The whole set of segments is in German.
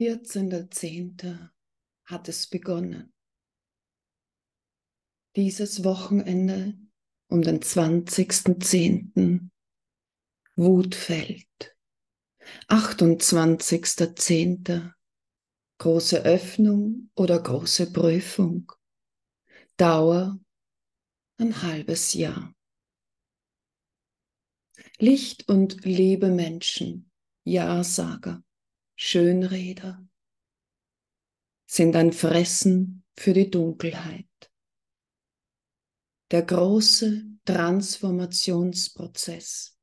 14.10. hat es begonnen. Dieses Wochenende um den 20.10. Wutfeld. 28.10. Große Öffnung oder große Prüfung. Dauer ein halbes Jahr. Licht und liebe Menschen, Ja-Sager. Schönräder sind ein Fressen für die Dunkelheit. Der große Transformationsprozess,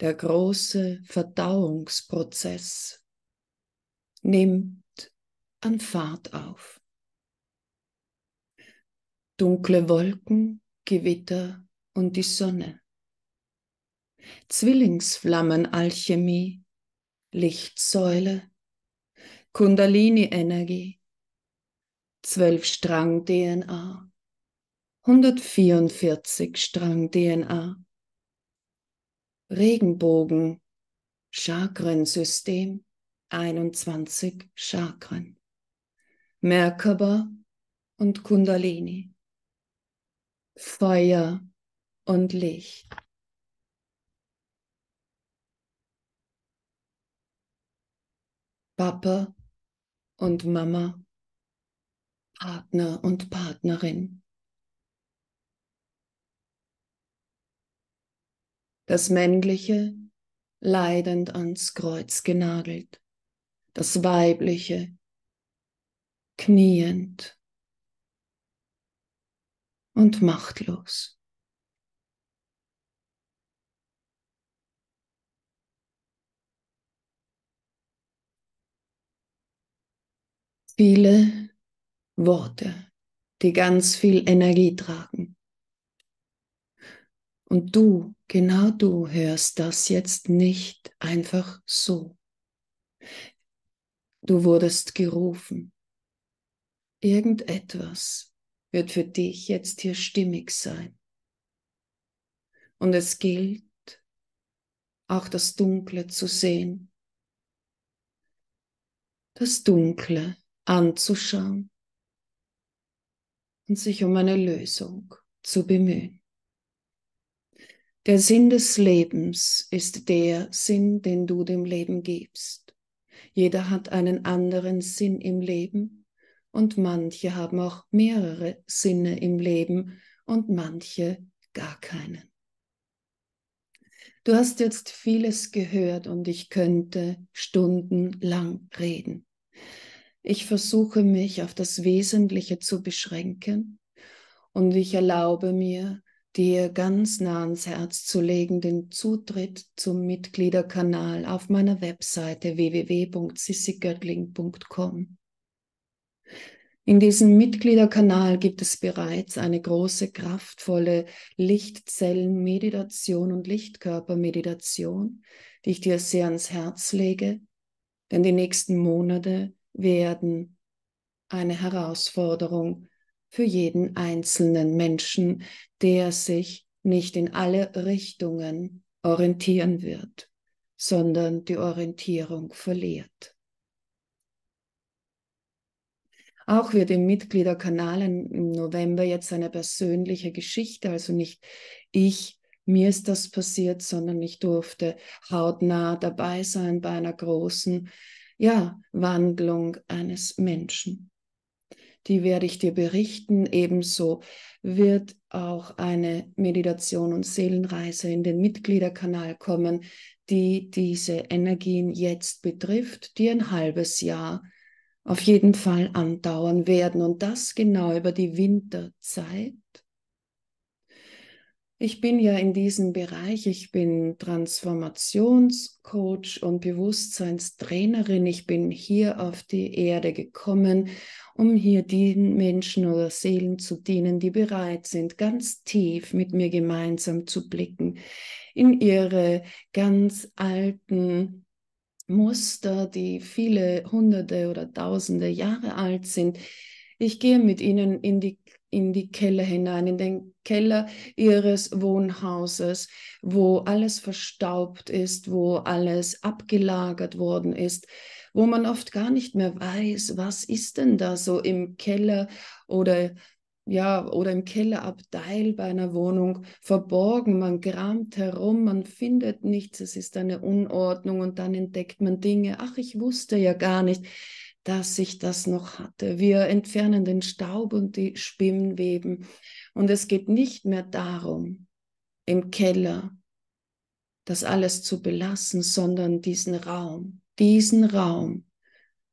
der große Verdauungsprozess nimmt an Fahrt auf. Dunkle Wolken, Gewitter und die Sonne. Zwillingsflammenalchemie Lichtsäule, Kundalini-Energie, 12 Strang DNA, 144 Strang DNA, Regenbogen, Chakrensystem, 21 Chakren, Merkaba und Kundalini, Feuer und Licht. Papa und Mama, Partner und Partnerin. Das Männliche leidend ans Kreuz genagelt, das Weibliche kniend und machtlos. viele Worte, die ganz viel Energie tragen. Und du, genau du, hörst das jetzt nicht einfach so. Du wurdest gerufen. Irgendetwas wird für dich jetzt hier stimmig sein. Und es gilt, auch das Dunkle zu sehen. Das Dunkle anzuschauen und sich um eine Lösung zu bemühen. Der Sinn des Lebens ist der Sinn, den du dem Leben gibst. Jeder hat einen anderen Sinn im Leben und manche haben auch mehrere Sinne im Leben und manche gar keinen. Du hast jetzt vieles gehört und ich könnte stundenlang reden. Ich versuche mich auf das Wesentliche zu beschränken und ich erlaube mir, dir ganz nah ans Herz zu legen, den Zutritt zum Mitgliederkanal auf meiner Webseite www.sissigöttling.com. In diesem Mitgliederkanal gibt es bereits eine große, kraftvolle Lichtzellenmeditation und Lichtkörpermeditation, die ich dir sehr ans Herz lege, denn die nächsten Monate werden eine Herausforderung für jeden einzelnen Menschen, der sich nicht in alle Richtungen orientieren wird, sondern die Orientierung verliert. Auch wird im Mitgliederkanal im November jetzt eine persönliche Geschichte, also nicht ich, mir ist das passiert, sondern ich durfte hautnah dabei sein bei einer großen ja, Wandlung eines Menschen. Die werde ich dir berichten. Ebenso wird auch eine Meditation und Seelenreise in den Mitgliederkanal kommen, die diese Energien jetzt betrifft, die ein halbes Jahr auf jeden Fall andauern werden. Und das genau über die Winterzeit ich bin ja in diesem Bereich, ich bin Transformationscoach und Bewusstseinstrainerin. Ich bin hier auf die Erde gekommen, um hier den Menschen oder Seelen zu dienen, die bereit sind, ganz tief mit mir gemeinsam zu blicken in ihre ganz alten Muster, die viele hunderte oder tausende Jahre alt sind. Ich gehe mit ihnen in die in die Keller hinein, in den Keller ihres Wohnhauses, wo alles verstaubt ist, wo alles abgelagert worden ist, wo man oft gar nicht mehr weiß, was ist denn da so im Keller oder ja, oder im Kellerabteil bei einer Wohnung verborgen. Man kramt herum, man findet nichts, es ist eine Unordnung und dann entdeckt man Dinge. Ach, ich wusste ja gar nicht, dass ich das noch hatte. Wir entfernen den Staub und die Spinnweben. Und es geht nicht mehr darum, im Keller das alles zu belassen, sondern diesen Raum, diesen Raum.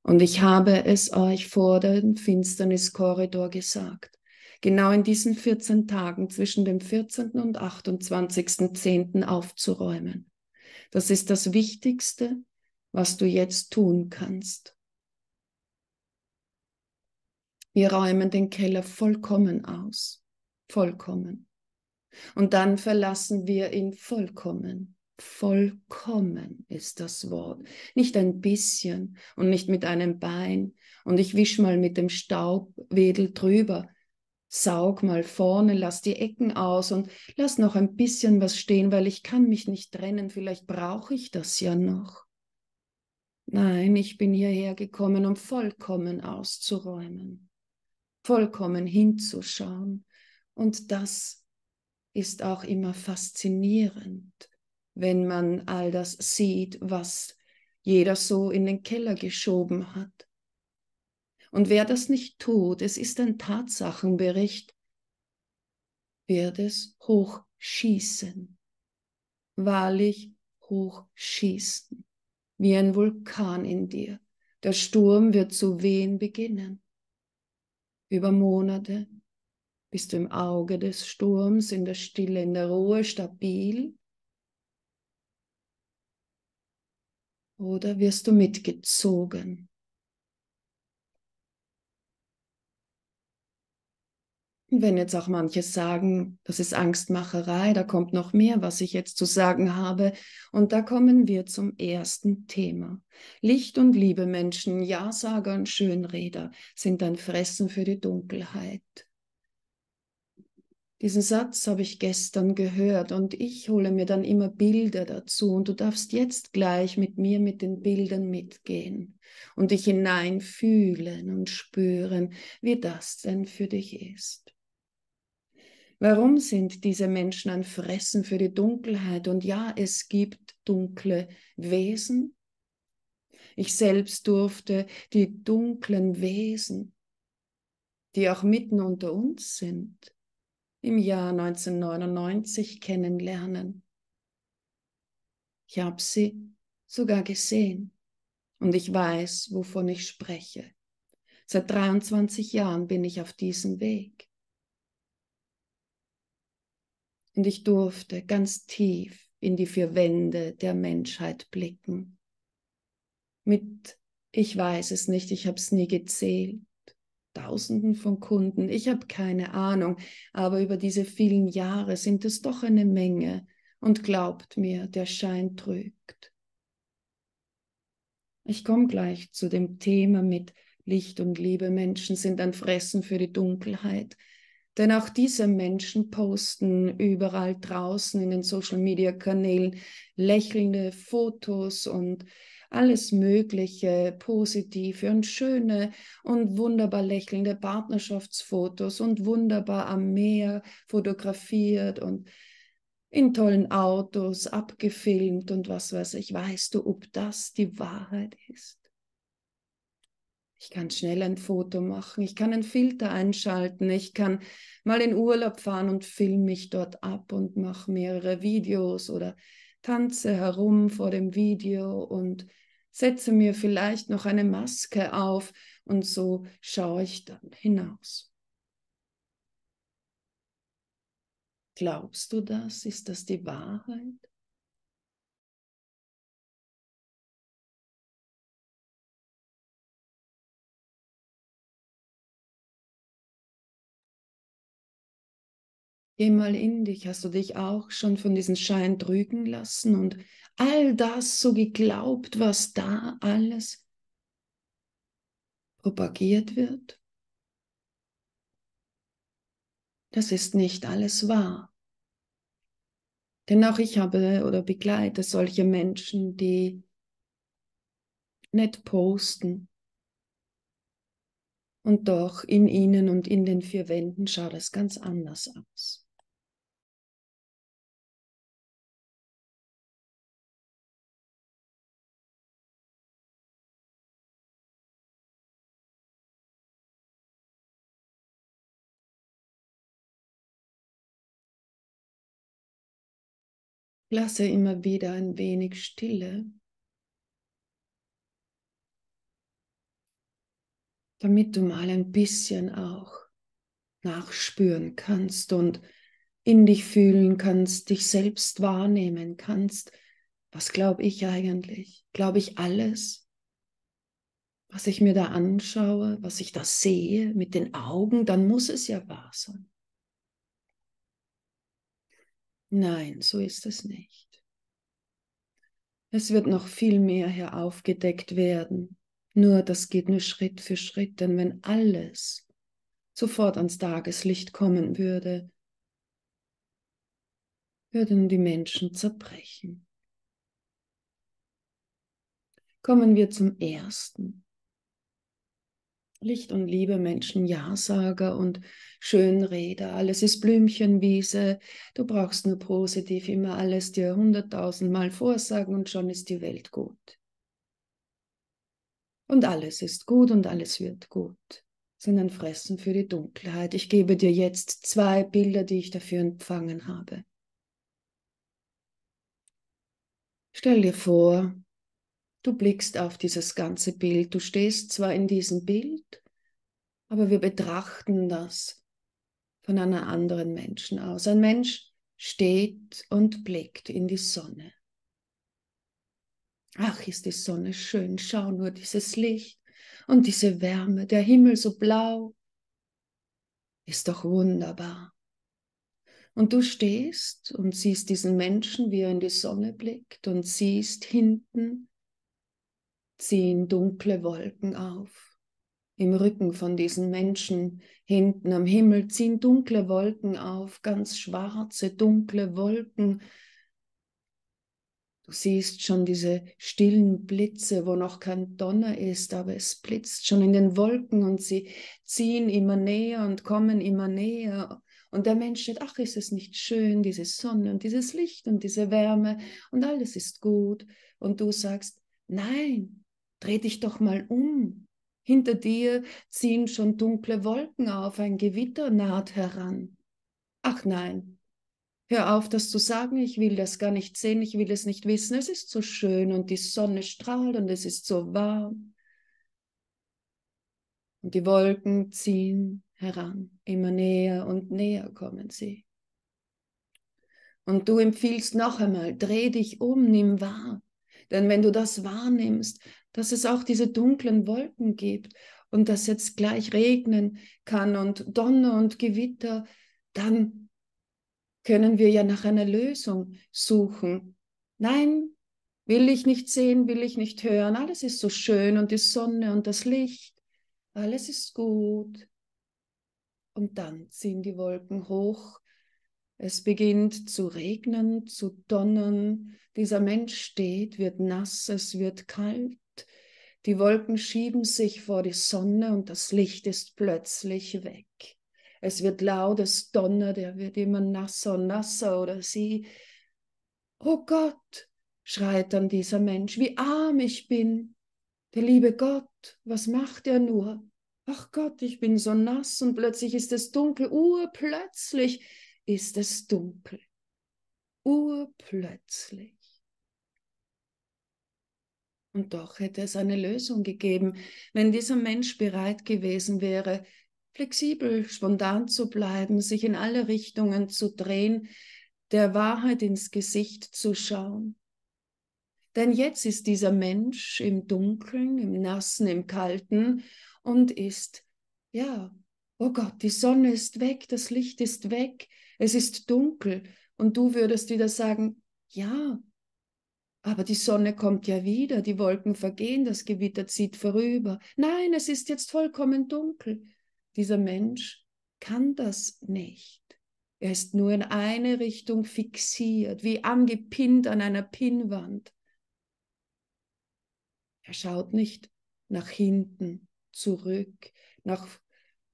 Und ich habe es euch vor dem Finsterniskorridor gesagt. Genau in diesen 14 Tagen zwischen dem 14. und 28.10. aufzuräumen. Das ist das Wichtigste, was du jetzt tun kannst. Wir räumen den Keller vollkommen aus. Vollkommen. Und dann verlassen wir ihn vollkommen. Vollkommen ist das Wort. Nicht ein bisschen und nicht mit einem Bein. Und ich wisch mal mit dem Staubwedel drüber. Saug mal vorne, lass die Ecken aus und lass noch ein bisschen was stehen, weil ich kann mich nicht trennen. Vielleicht brauche ich das ja noch. Nein, ich bin hierher gekommen, um vollkommen auszuräumen vollkommen hinzuschauen. Und das ist auch immer faszinierend, wenn man all das sieht, was jeder so in den Keller geschoben hat. Und wer das nicht tut, es ist ein Tatsachenbericht, wird es hochschießen, wahrlich hochschießen, wie ein Vulkan in dir. Der Sturm wird zu wehen beginnen über Monate bist du im Auge des Sturms, in der Stille, in der Ruhe, stabil? Oder wirst du mitgezogen? Wenn jetzt auch manche sagen, das ist Angstmacherei, da kommt noch mehr, was ich jetzt zu sagen habe. Und da kommen wir zum ersten Thema. Licht und liebe Menschen, Ja-Sager und Schönreder sind ein Fressen für die Dunkelheit. Diesen Satz habe ich gestern gehört und ich hole mir dann immer Bilder dazu und du darfst jetzt gleich mit mir mit den Bildern mitgehen und dich hineinfühlen und spüren, wie das denn für dich ist. Warum sind diese Menschen ein Fressen für die Dunkelheit? Und ja, es gibt dunkle Wesen. Ich selbst durfte die dunklen Wesen, die auch mitten unter uns sind, im Jahr 1999 kennenlernen. Ich habe sie sogar gesehen und ich weiß, wovon ich spreche. Seit 23 Jahren bin ich auf diesem Weg. Und ich durfte ganz tief in die vier Wände der Menschheit blicken. Mit, ich weiß es nicht, ich habe es nie gezählt, Tausenden von Kunden, ich habe keine Ahnung, aber über diese vielen Jahre sind es doch eine Menge. Und glaubt mir, der Schein trügt. Ich komme gleich zu dem Thema mit Licht und Liebe. Menschen sind ein Fressen für die Dunkelheit. Denn auch diese Menschen posten überall draußen in den Social-Media-Kanälen lächelnde Fotos und alles Mögliche, positive und schöne und wunderbar lächelnde Partnerschaftsfotos und wunderbar am Meer fotografiert und in tollen Autos abgefilmt und was weiß ich. Weißt du, ob das die Wahrheit ist? Ich kann schnell ein Foto machen, ich kann einen Filter einschalten, ich kann mal in Urlaub fahren und filme mich dort ab und mache mehrere Videos oder tanze herum vor dem Video und setze mir vielleicht noch eine Maske auf und so schaue ich dann hinaus. Glaubst du das? Ist das die Wahrheit? Geh mal in dich. Hast du dich auch schon von diesem Schein trügen lassen und all das so geglaubt, was da alles propagiert wird? Das ist nicht alles wahr. Denn auch ich habe oder begleite solche Menschen, die nicht posten. Und doch in ihnen und in den vier Wänden schaut es ganz anders aus. Lasse immer wieder ein wenig Stille, damit du mal ein bisschen auch nachspüren kannst und in dich fühlen kannst, dich selbst wahrnehmen kannst. Was glaube ich eigentlich? Glaube ich alles? Was ich mir da anschaue, was ich da sehe mit den Augen, dann muss es ja wahr sein. Nein, so ist es nicht. Es wird noch viel mehr hier aufgedeckt werden. Nur das geht nur Schritt für Schritt, denn wenn alles sofort ans Tageslicht kommen würde, würden die Menschen zerbrechen. Kommen wir zum ersten. Licht und Liebe Menschen, Ja-Sager und Schönreder, alles ist Blümchenwiese, du brauchst nur positiv immer alles dir hunderttausendmal vorsagen und schon ist die Welt gut. Und alles ist gut und alles wird gut, sind ein Fressen für die Dunkelheit. Ich gebe dir jetzt zwei Bilder, die ich dafür empfangen habe. Stell dir vor, Du blickst auf dieses ganze Bild. Du stehst zwar in diesem Bild, aber wir betrachten das von einer anderen Menschen aus. Ein Mensch steht und blickt in die Sonne. Ach, ist die Sonne schön. Schau nur dieses Licht und diese Wärme. Der Himmel so blau. Ist doch wunderbar. Und du stehst und siehst diesen Menschen, wie er in die Sonne blickt und siehst hinten ziehen dunkle Wolken auf. Im Rücken von diesen Menschen hinten am Himmel ziehen dunkle Wolken auf, ganz schwarze, dunkle Wolken. Du siehst schon diese stillen Blitze, wo noch kein Donner ist, aber es blitzt schon in den Wolken und sie ziehen immer näher und kommen immer näher. Und der Mensch steht, ach, ist es nicht schön, diese Sonne und dieses Licht und diese Wärme und alles ist gut. Und du sagst, nein, dreh dich doch mal um. Hinter dir ziehen schon dunkle Wolken auf, ein Gewitter naht heran. Ach nein, hör auf, das zu sagen, ich will das gar nicht sehen, ich will es nicht wissen, es ist so schön und die Sonne strahlt und es ist so warm. Und die Wolken ziehen heran, immer näher und näher kommen sie. Und du empfiehlst noch einmal, dreh dich um, nimm wahr. Denn wenn du das wahrnimmst, dass es auch diese dunklen Wolken gibt und dass jetzt gleich regnen kann und Donner und Gewitter, dann können wir ja nach einer Lösung suchen. Nein, will ich nicht sehen, will ich nicht hören, alles ist so schön und die Sonne und das Licht, alles ist gut. Und dann ziehen die Wolken hoch, es beginnt zu regnen, zu donnern, dieser Mensch steht, wird nass, es wird kalt die Wolken schieben sich vor die Sonne und das Licht ist plötzlich weg. Es wird lautes Donner, der wird immer nasser und nasser oder sie. Oh Gott, schreit dann dieser Mensch, wie arm ich bin. Der liebe Gott, was macht er nur? Ach Gott, ich bin so nass und plötzlich ist es dunkel. Urplötzlich ist es dunkel. Urplötzlich. Und doch hätte es eine Lösung gegeben, wenn dieser Mensch bereit gewesen wäre, flexibel, spontan zu bleiben, sich in alle Richtungen zu drehen, der Wahrheit ins Gesicht zu schauen. Denn jetzt ist dieser Mensch im Dunkeln, im Nassen, im Kalten und ist, ja, oh Gott, die Sonne ist weg, das Licht ist weg, es ist dunkel. Und du würdest wieder sagen, ja, aber die Sonne kommt ja wieder, die Wolken vergehen, das Gewitter zieht vorüber. Nein, es ist jetzt vollkommen dunkel. Dieser Mensch kann das nicht. Er ist nur in eine Richtung fixiert, wie angepinnt an einer Pinnwand. Er schaut nicht nach hinten, zurück, nach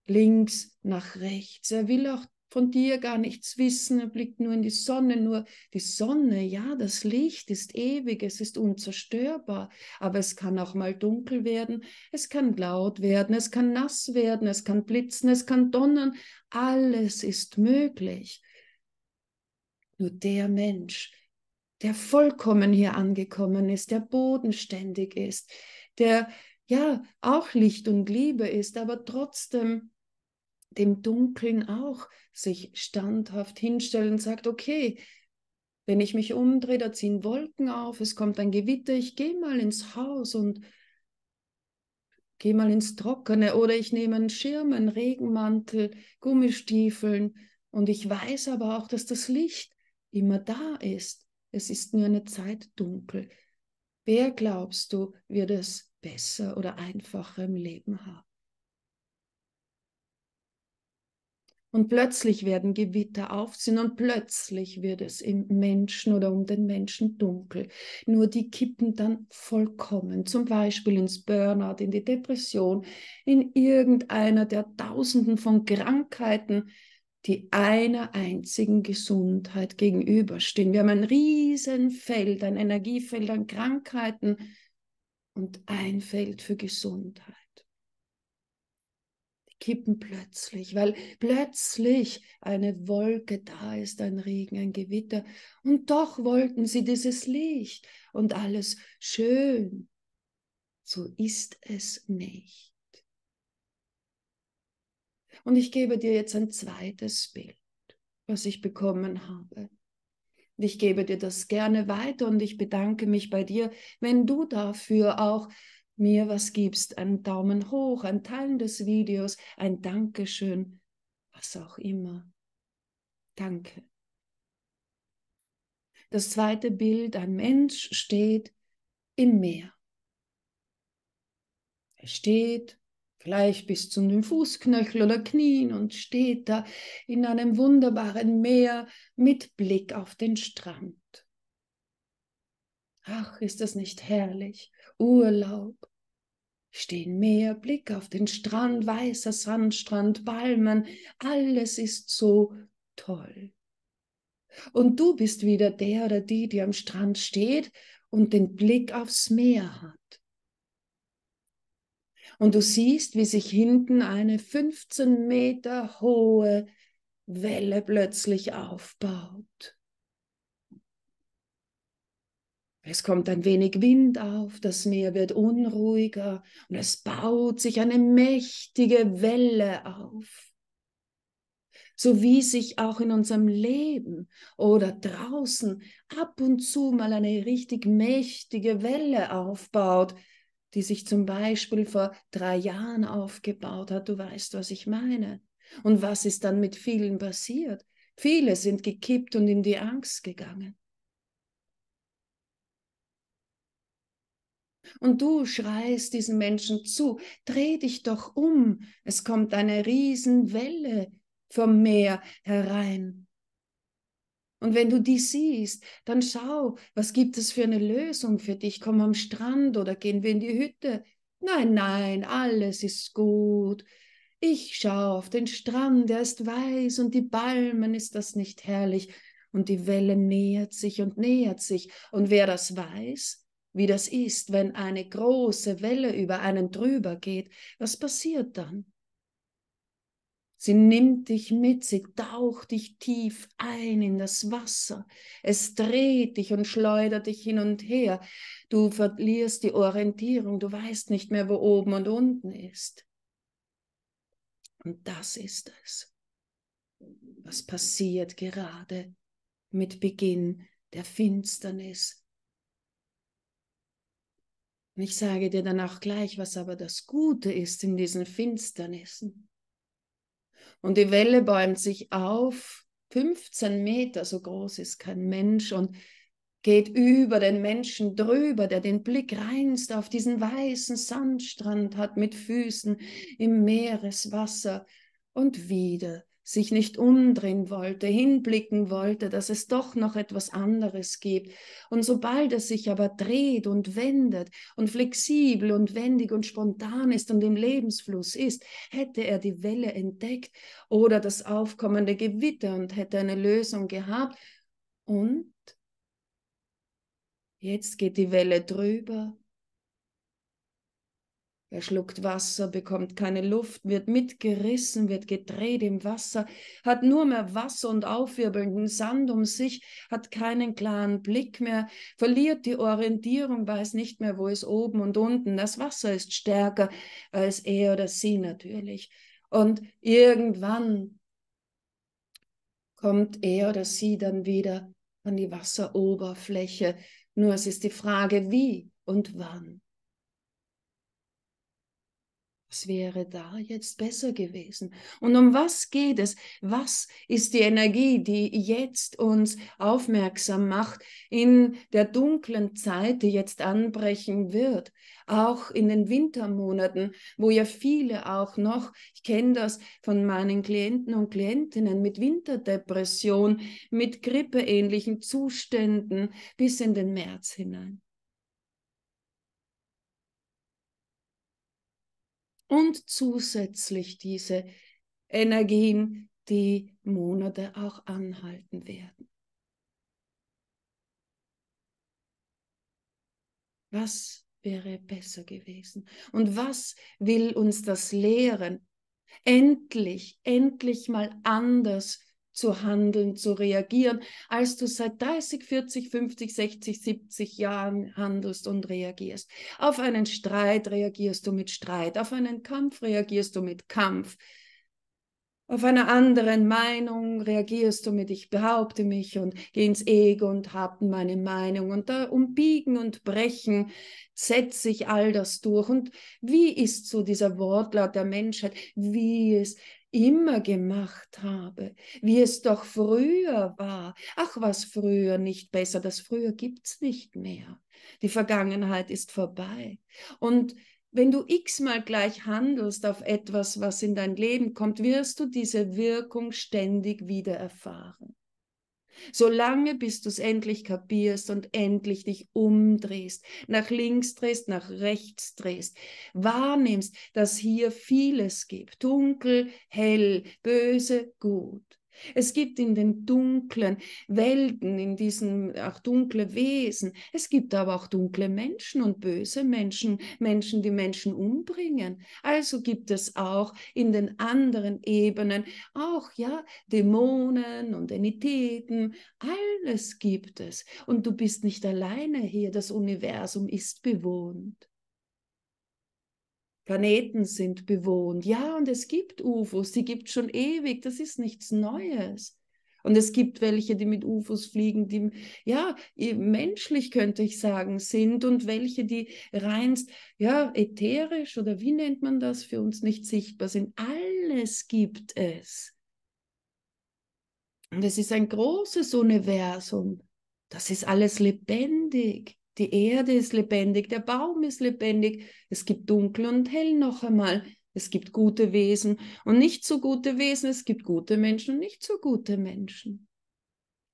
links, nach rechts. Er will auch von dir gar nichts wissen, er blickt nur in die Sonne, nur die Sonne, ja, das Licht ist ewig, es ist unzerstörbar, aber es kann auch mal dunkel werden, es kann laut werden, es kann nass werden, es kann blitzen, es kann donnern, alles ist möglich. Nur der Mensch, der vollkommen hier angekommen ist, der bodenständig ist, der ja auch Licht und Liebe ist, aber trotzdem dem Dunkeln auch sich standhaft hinstellen und sagt, okay, wenn ich mich umdrehe, da ziehen Wolken auf, es kommt ein Gewitter, ich gehe mal ins Haus und gehe mal ins Trockene oder ich nehme einen Schirm, einen Regenmantel, Gummistiefeln und ich weiß aber auch, dass das Licht immer da ist. Es ist nur eine Zeit dunkel. Wer glaubst du, wird es besser oder einfacher im Leben haben? Und plötzlich werden Gewitter aufziehen und plötzlich wird es im Menschen oder um den Menschen dunkel. Nur die kippen dann vollkommen, zum Beispiel ins Burnout, in die Depression, in irgendeiner der Tausenden von Krankheiten, die einer einzigen Gesundheit gegenüberstehen. Wir haben ein Riesenfeld, ein Energiefeld an Krankheiten und ein Feld für Gesundheit kippen plötzlich, weil plötzlich eine Wolke da ist, ein Regen, ein Gewitter. Und doch wollten sie dieses Licht und alles schön. So ist es nicht. Und ich gebe dir jetzt ein zweites Bild, was ich bekommen habe. Ich gebe dir das gerne weiter und ich bedanke mich bei dir, wenn du dafür auch mir was gibst, einen Daumen hoch, ein Teilen des Videos, ein Dankeschön, was auch immer. Danke. Das zweite Bild, ein Mensch steht im Meer. Er steht vielleicht bis zu den Fußknöchel oder Knien und steht da in einem wunderbaren Meer mit Blick auf den Strand. Ach, ist das nicht herrlich? Urlaub. Stehen Meer, Blick auf den Strand, weißer Sandstrand, Palmen, alles ist so toll. Und du bist wieder der oder die, die am Strand steht und den Blick aufs Meer hat. Und du siehst, wie sich hinten eine 15 Meter hohe Welle plötzlich aufbaut. Es kommt ein wenig Wind auf, das Meer wird unruhiger und es baut sich eine mächtige Welle auf. So wie sich auch in unserem Leben oder draußen ab und zu mal eine richtig mächtige Welle aufbaut, die sich zum Beispiel vor drei Jahren aufgebaut hat. Du weißt, was ich meine. Und was ist dann mit vielen passiert? Viele sind gekippt und in die Angst gegangen. Und du schreist diesen Menschen zu, dreh dich doch um, es kommt eine Riesenwelle vom Meer herein. Und wenn du die siehst, dann schau, was gibt es für eine Lösung für dich? Komm am Strand oder gehen wir in die Hütte? Nein, nein, alles ist gut. Ich schau auf den Strand, er ist weiß und die Balmen, ist das nicht herrlich? Und die Welle nähert sich und nähert sich. Und wer das weiß, wie das ist, wenn eine große Welle über einen drüber geht. Was passiert dann? Sie nimmt dich mit, sie taucht dich tief ein in das Wasser. Es dreht dich und schleudert dich hin und her. Du verlierst die Orientierung, du weißt nicht mehr, wo oben und unten ist. Und das ist es. Was passiert gerade mit Beginn der Finsternis und ich sage dir dann auch gleich, was aber das Gute ist in diesen Finsternissen. Und die Welle bäumt sich auf, 15 Meter, so groß ist kein Mensch, und geht über den Menschen drüber, der den Blick reinst auf diesen weißen Sandstrand hat mit Füßen im Meereswasser. Und wieder sich nicht umdrehen wollte, hinblicken wollte, dass es doch noch etwas anderes gibt. Und sobald es sich aber dreht und wendet und flexibel und wendig und spontan ist und im Lebensfluss ist, hätte er die Welle entdeckt oder das aufkommende Gewitter und hätte eine Lösung gehabt. Und jetzt geht die Welle drüber er schluckt Wasser, bekommt keine Luft, wird mitgerissen, wird gedreht im Wasser, hat nur mehr Wasser und aufwirbelnden Sand um sich, hat keinen klaren Blick mehr, verliert die Orientierung, weiß nicht mehr, wo es oben und unten. Das Wasser ist stärker als er oder sie natürlich. Und irgendwann kommt er oder sie dann wieder an die Wasseroberfläche. Nur es ist die Frage, wie und wann. Was wäre da jetzt besser gewesen? Und um was geht es? Was ist die Energie, die jetzt uns aufmerksam macht in der dunklen Zeit, die jetzt anbrechen wird? Auch in den Wintermonaten, wo ja viele auch noch, ich kenne das von meinen Klienten und Klientinnen mit Winterdepression, mit grippeähnlichen Zuständen bis in den März hinein. und zusätzlich diese Energien, die Monate auch anhalten werden. Was wäre besser gewesen? Und was will uns das lehren? Endlich, endlich mal anders zu handeln, zu reagieren, als du seit 30, 40, 50, 60, 70 Jahren handelst und reagierst. Auf einen Streit reagierst du mit Streit, auf einen Kampf reagierst du mit Kampf, auf einer anderen Meinung reagierst du mit ich behaupte mich und gehe ins Ego und habe meine Meinung und da umbiegen und brechen setze ich all das durch und wie ist so dieser Wortlaut der Menschheit, wie es immer gemacht habe, wie es doch früher war. Ach, was früher nicht besser, das früher gibt es nicht mehr. Die Vergangenheit ist vorbei. Und wenn du x-mal gleich handelst auf etwas, was in dein Leben kommt, wirst du diese Wirkung ständig wieder erfahren. Solange bis du es endlich kapierst und endlich dich umdrehst, nach links drehst, nach rechts drehst, wahrnimmst, dass hier vieles gibt, dunkel, hell, böse, gut. Es gibt in den dunklen Welten, in diesen auch dunkle Wesen. Es gibt aber auch dunkle Menschen und böse Menschen, Menschen, die Menschen umbringen. Also gibt es auch in den anderen Ebenen auch ja Dämonen und Entitäten. Alles gibt es und du bist nicht alleine hier. Das Universum ist bewohnt. Planeten sind bewohnt. Ja, und es gibt UFOs, die gibt es schon ewig, das ist nichts Neues. Und es gibt welche, die mit UFOs fliegen, die ja menschlich könnte ich sagen sind und welche, die reinst ja ätherisch oder wie nennt man das für uns nicht sichtbar sind. Alles gibt es. Und es ist ein großes Universum. Das ist alles lebendig. Die Erde ist lebendig, der Baum ist lebendig, es gibt dunkel und hell noch einmal, es gibt gute Wesen und nicht so gute Wesen, es gibt gute Menschen und nicht so gute Menschen.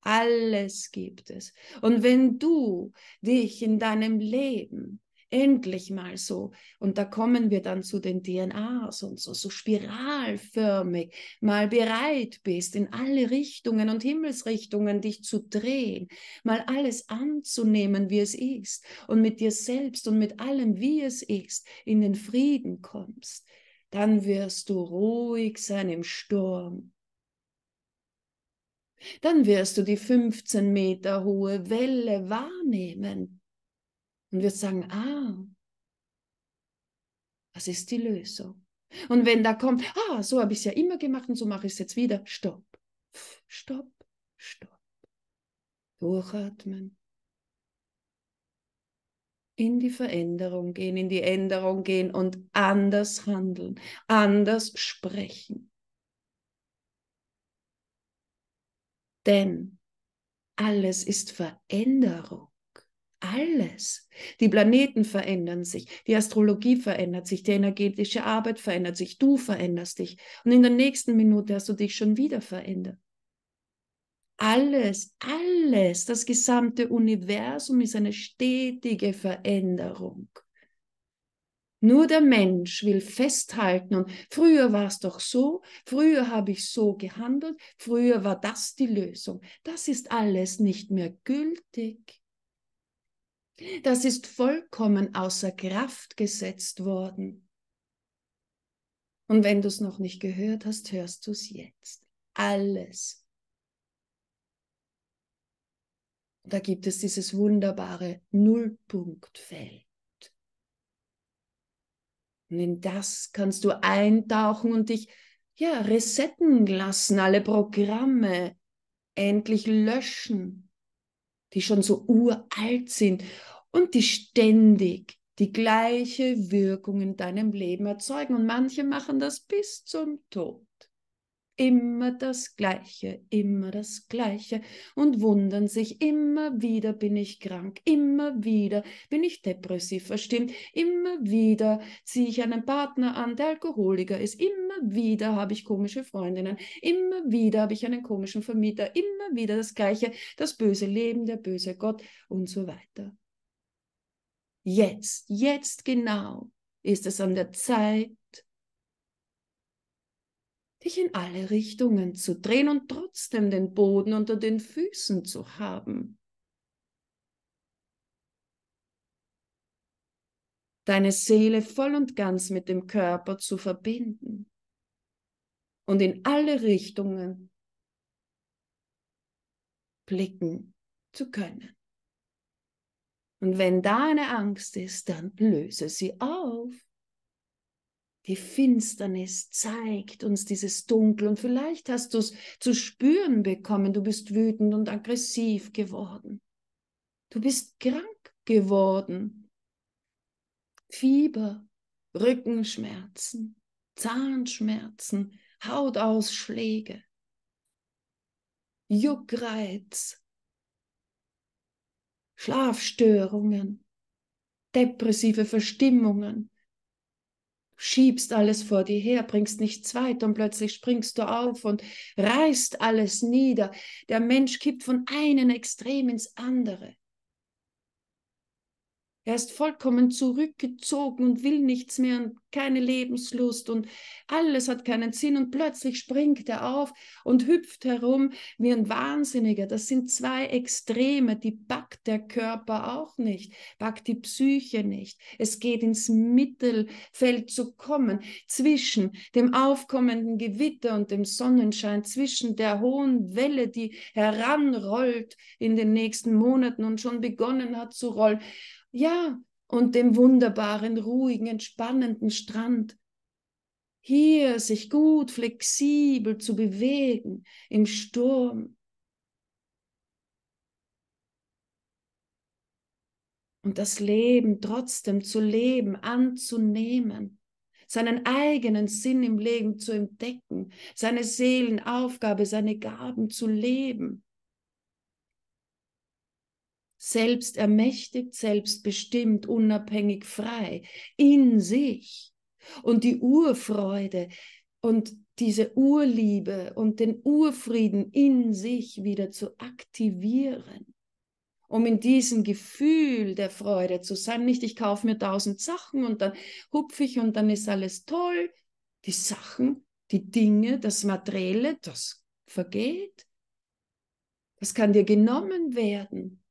Alles gibt es. Und wenn du dich in deinem Leben endlich mal so. Und da kommen wir dann zu den DNAs und so, so spiralförmig, mal bereit bist, in alle Richtungen und Himmelsrichtungen dich zu drehen, mal alles anzunehmen, wie es ist und mit dir selbst und mit allem, wie es ist, in den Frieden kommst. Dann wirst du ruhig sein im Sturm. Dann wirst du die 15 Meter hohe Welle wahrnehmen, und wirst sagen, ah, was ist die Lösung? Und wenn da kommt, ah, so habe ich es ja immer gemacht und so mache ich es jetzt wieder, stopp, stopp, stopp. Durchatmen. In die Veränderung gehen, in die Änderung gehen und anders handeln, anders sprechen. Denn alles ist Veränderung alles. Die Planeten verändern sich, die Astrologie verändert sich, die energetische Arbeit verändert sich, du veränderst dich und in der nächsten Minute hast du dich schon wieder verändert. Alles, alles, das gesamte Universum ist eine stetige Veränderung. Nur der Mensch will festhalten und früher war es doch so, früher habe ich so gehandelt, früher war das die Lösung. Das ist alles nicht mehr gültig. Das ist vollkommen außer Kraft gesetzt worden. Und wenn du es noch nicht gehört hast, hörst du es jetzt. Alles. Da gibt es dieses wunderbare Nullpunktfeld. Und in das kannst du eintauchen und dich ja resetten lassen, alle Programme endlich löschen, die schon so uralt sind und die ständig die gleiche Wirkung in deinem Leben erzeugen. Und manche machen das bis zum Tod immer das Gleiche, immer das Gleiche und wundern sich, immer wieder bin ich krank, immer wieder bin ich depressiv verstimmt, immer wieder ziehe ich einen Partner an, der Alkoholiker ist, immer wieder habe ich komische Freundinnen, immer wieder habe ich einen komischen Vermieter, immer wieder das Gleiche, das böse Leben, der böse Gott und so weiter. Jetzt, jetzt genau ist es an der Zeit, dich in alle Richtungen zu drehen und trotzdem den Boden unter den Füßen zu haben. Deine Seele voll und ganz mit dem Körper zu verbinden und in alle Richtungen blicken zu können. Und wenn da eine Angst ist, dann löse sie auf. Die Finsternis zeigt uns dieses Dunkel und vielleicht hast du es zu spüren bekommen, du bist wütend und aggressiv geworden. Du bist krank geworden. Fieber, Rückenschmerzen, Zahnschmerzen, Hautausschläge, Juckreiz, Schlafstörungen, depressive Verstimmungen, schiebst alles vor dir her, bringst nichts weiter und plötzlich springst du auf und reißt alles nieder. Der Mensch kippt von einem Extrem ins andere. Er ist vollkommen zurückgezogen und will nichts mehr und keine Lebenslust und alles hat keinen Sinn und plötzlich springt er auf und hüpft herum wie ein Wahnsinniger. Das sind zwei Extreme, die packt der Körper auch nicht, packt die Psyche nicht. Es geht ins Mittelfeld zu kommen, zwischen dem aufkommenden Gewitter und dem Sonnenschein, zwischen der hohen Welle, die heranrollt in den nächsten Monaten und schon begonnen hat zu rollen ja, und dem wunderbaren, ruhigen, entspannenden Strand. Hier sich gut, flexibel zu bewegen im Sturm. Und das Leben trotzdem zu leben, anzunehmen, seinen eigenen Sinn im Leben zu entdecken, seine Seelenaufgabe, seine Gaben zu leben selbst ermächtigt, selbstbestimmt, unabhängig, frei in sich. Und die Urfreude und diese Urliebe und den Urfrieden in sich wieder zu aktivieren, um in diesem Gefühl der Freude zu sein. Nicht, ich kaufe mir tausend Sachen und dann hupfe ich und dann ist alles toll. Die Sachen, die Dinge, das Materielle, das vergeht. Das kann dir genommen werden.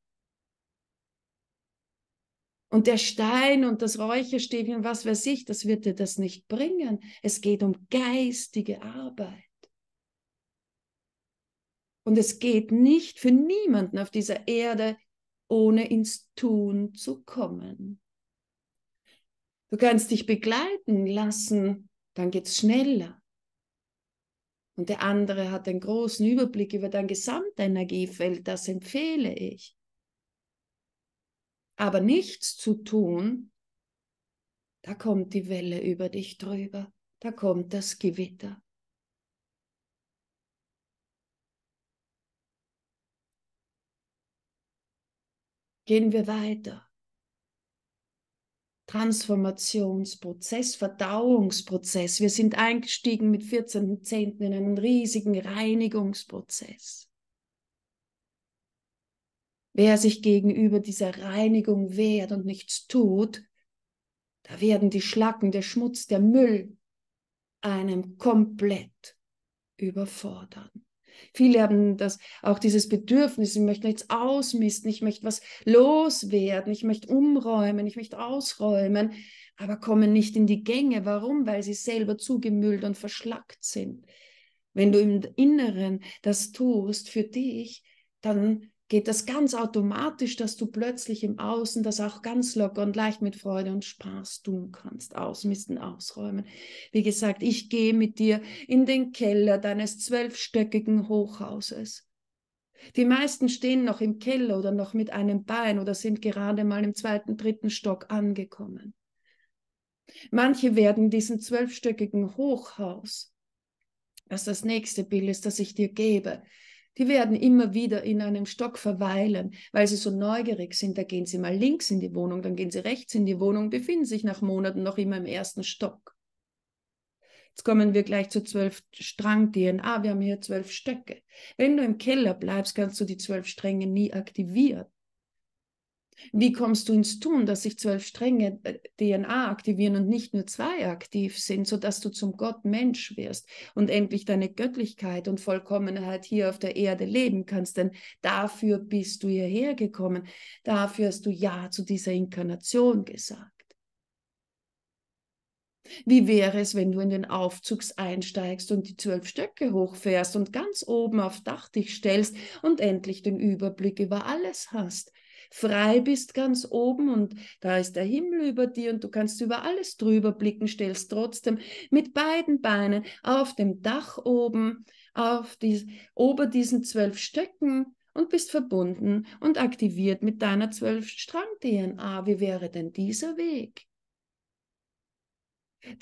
Und der Stein und das Räucherstäbchen was weiß ich, das wird dir das nicht bringen. Es geht um geistige Arbeit. Und es geht nicht für niemanden auf dieser Erde, ohne ins Tun zu kommen. Du kannst dich begleiten lassen, dann geht es schneller. Und der andere hat einen großen Überblick über dein Gesamtenergiefeld, das empfehle ich aber nichts zu tun, da kommt die Welle über dich drüber, da kommt das Gewitter. Gehen wir weiter. Transformationsprozess, Verdauungsprozess. Wir sind eingestiegen mit 14.10. in einen riesigen Reinigungsprozess. Wer sich gegenüber dieser Reinigung wehrt und nichts tut, da werden die Schlacken, der Schmutz, der Müll einem komplett überfordern. Viele haben das auch dieses Bedürfnis, ich möchte nichts ausmisten, ich möchte was loswerden, ich möchte umräumen, ich möchte ausräumen, aber kommen nicht in die Gänge. Warum? Weil sie selber zugemüllt und verschlackt sind. Wenn du im Inneren das tust für dich, dann geht das ganz automatisch, dass du plötzlich im Außen das auch ganz locker und leicht mit Freude und Spaß tun kannst, ausmisten, ausräumen. Wie gesagt, ich gehe mit dir in den Keller deines zwölfstöckigen Hochhauses. Die meisten stehen noch im Keller oder noch mit einem Bein oder sind gerade mal im zweiten, dritten Stock angekommen. Manche werden diesen zwölfstöckigen Hochhaus, was das nächste Bild ist, das ich dir gebe, die werden immer wieder in einem Stock verweilen, weil sie so neugierig sind. Da gehen sie mal links in die Wohnung, dann gehen sie rechts in die Wohnung, befinden sich nach Monaten noch immer im ersten Stock. Jetzt kommen wir gleich zur zwölf Strang DNA. Wir haben hier zwölf Stöcke. Wenn du im Keller bleibst, kannst du die zwölf Stränge nie aktivieren. Wie kommst du ins Tun, dass sich zwölf Stränge äh, DNA aktivieren und nicht nur zwei aktiv sind, sodass du zum Gott Mensch wirst und endlich deine Göttlichkeit und Vollkommenheit hier auf der Erde leben kannst? Denn dafür bist du hierher gekommen. Dafür hast du Ja zu dieser Inkarnation gesagt. Wie wäre es, wenn du in den Aufzug einsteigst und die zwölf Stöcke hochfährst und ganz oben auf Dach dich stellst und endlich den Überblick über alles hast? frei bist ganz oben und da ist der Himmel über dir und du kannst über alles drüber blicken, stellst trotzdem mit beiden Beinen auf dem Dach oben, auf die, ober diesen zwölf Stöcken und bist verbunden und aktiviert mit deiner zwölf Strang-DNA. Wie wäre denn dieser Weg?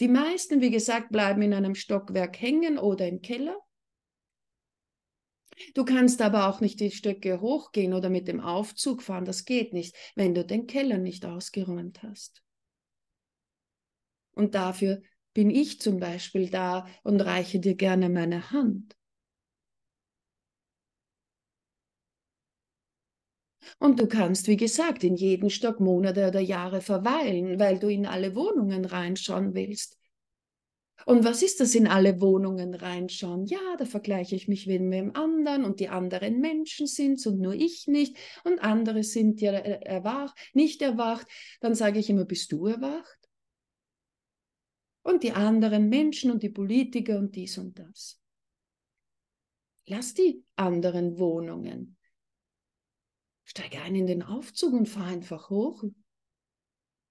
Die meisten, wie gesagt, bleiben in einem Stockwerk hängen oder im Keller Du kannst aber auch nicht die Stöcke hochgehen oder mit dem Aufzug fahren, das geht nicht, wenn du den Keller nicht ausgeräumt hast. Und dafür bin ich zum Beispiel da und reiche dir gerne meine Hand. Und du kannst, wie gesagt, in jeden Stock Monate oder Jahre verweilen, weil du in alle Wohnungen reinschauen willst. Und was ist das in alle Wohnungen reinschauen? Ja, da vergleiche ich mich mit dem anderen und die anderen Menschen sind und nur ich nicht und andere sind ja erwacht, nicht erwacht. Dann sage ich immer, bist du erwacht? Und die anderen Menschen und die Politiker und dies und das. Lass die anderen Wohnungen. Steige ein in den Aufzug und fahr einfach hoch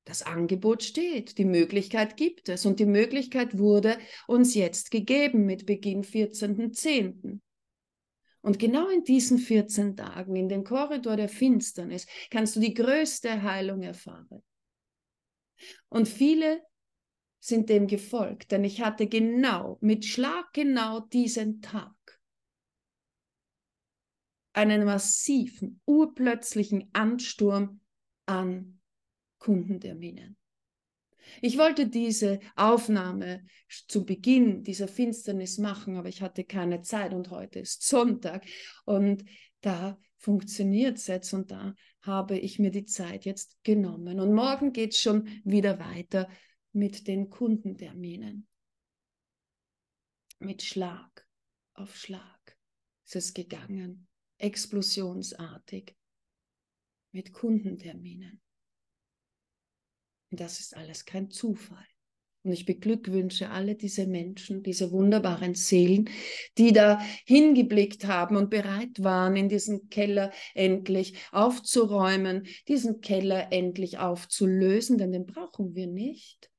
das Angebot steht, die Möglichkeit gibt es und die Möglichkeit wurde uns jetzt gegeben mit Beginn 14.10. Und genau in diesen 14 Tagen, in dem Korridor der Finsternis, kannst du die größte Heilung erfahren. Und viele sind dem gefolgt, denn ich hatte genau, mit Schlag genau diesen Tag einen massiven, urplötzlichen Ansturm an Kundenterminen. Ich wollte diese Aufnahme zu Beginn dieser Finsternis machen, aber ich hatte keine Zeit und heute ist Sonntag und da funktioniert es jetzt und da habe ich mir die Zeit jetzt genommen. Und morgen geht es schon wieder weiter mit den Kundenterminen. Mit Schlag auf Schlag ist es gegangen, explosionsartig, mit Kundenterminen das ist alles kein Zufall. Und ich beglückwünsche alle diese Menschen, diese wunderbaren Seelen, die da hingeblickt haben und bereit waren, in diesen Keller endlich aufzuräumen, diesen Keller endlich aufzulösen, denn den brauchen wir nicht.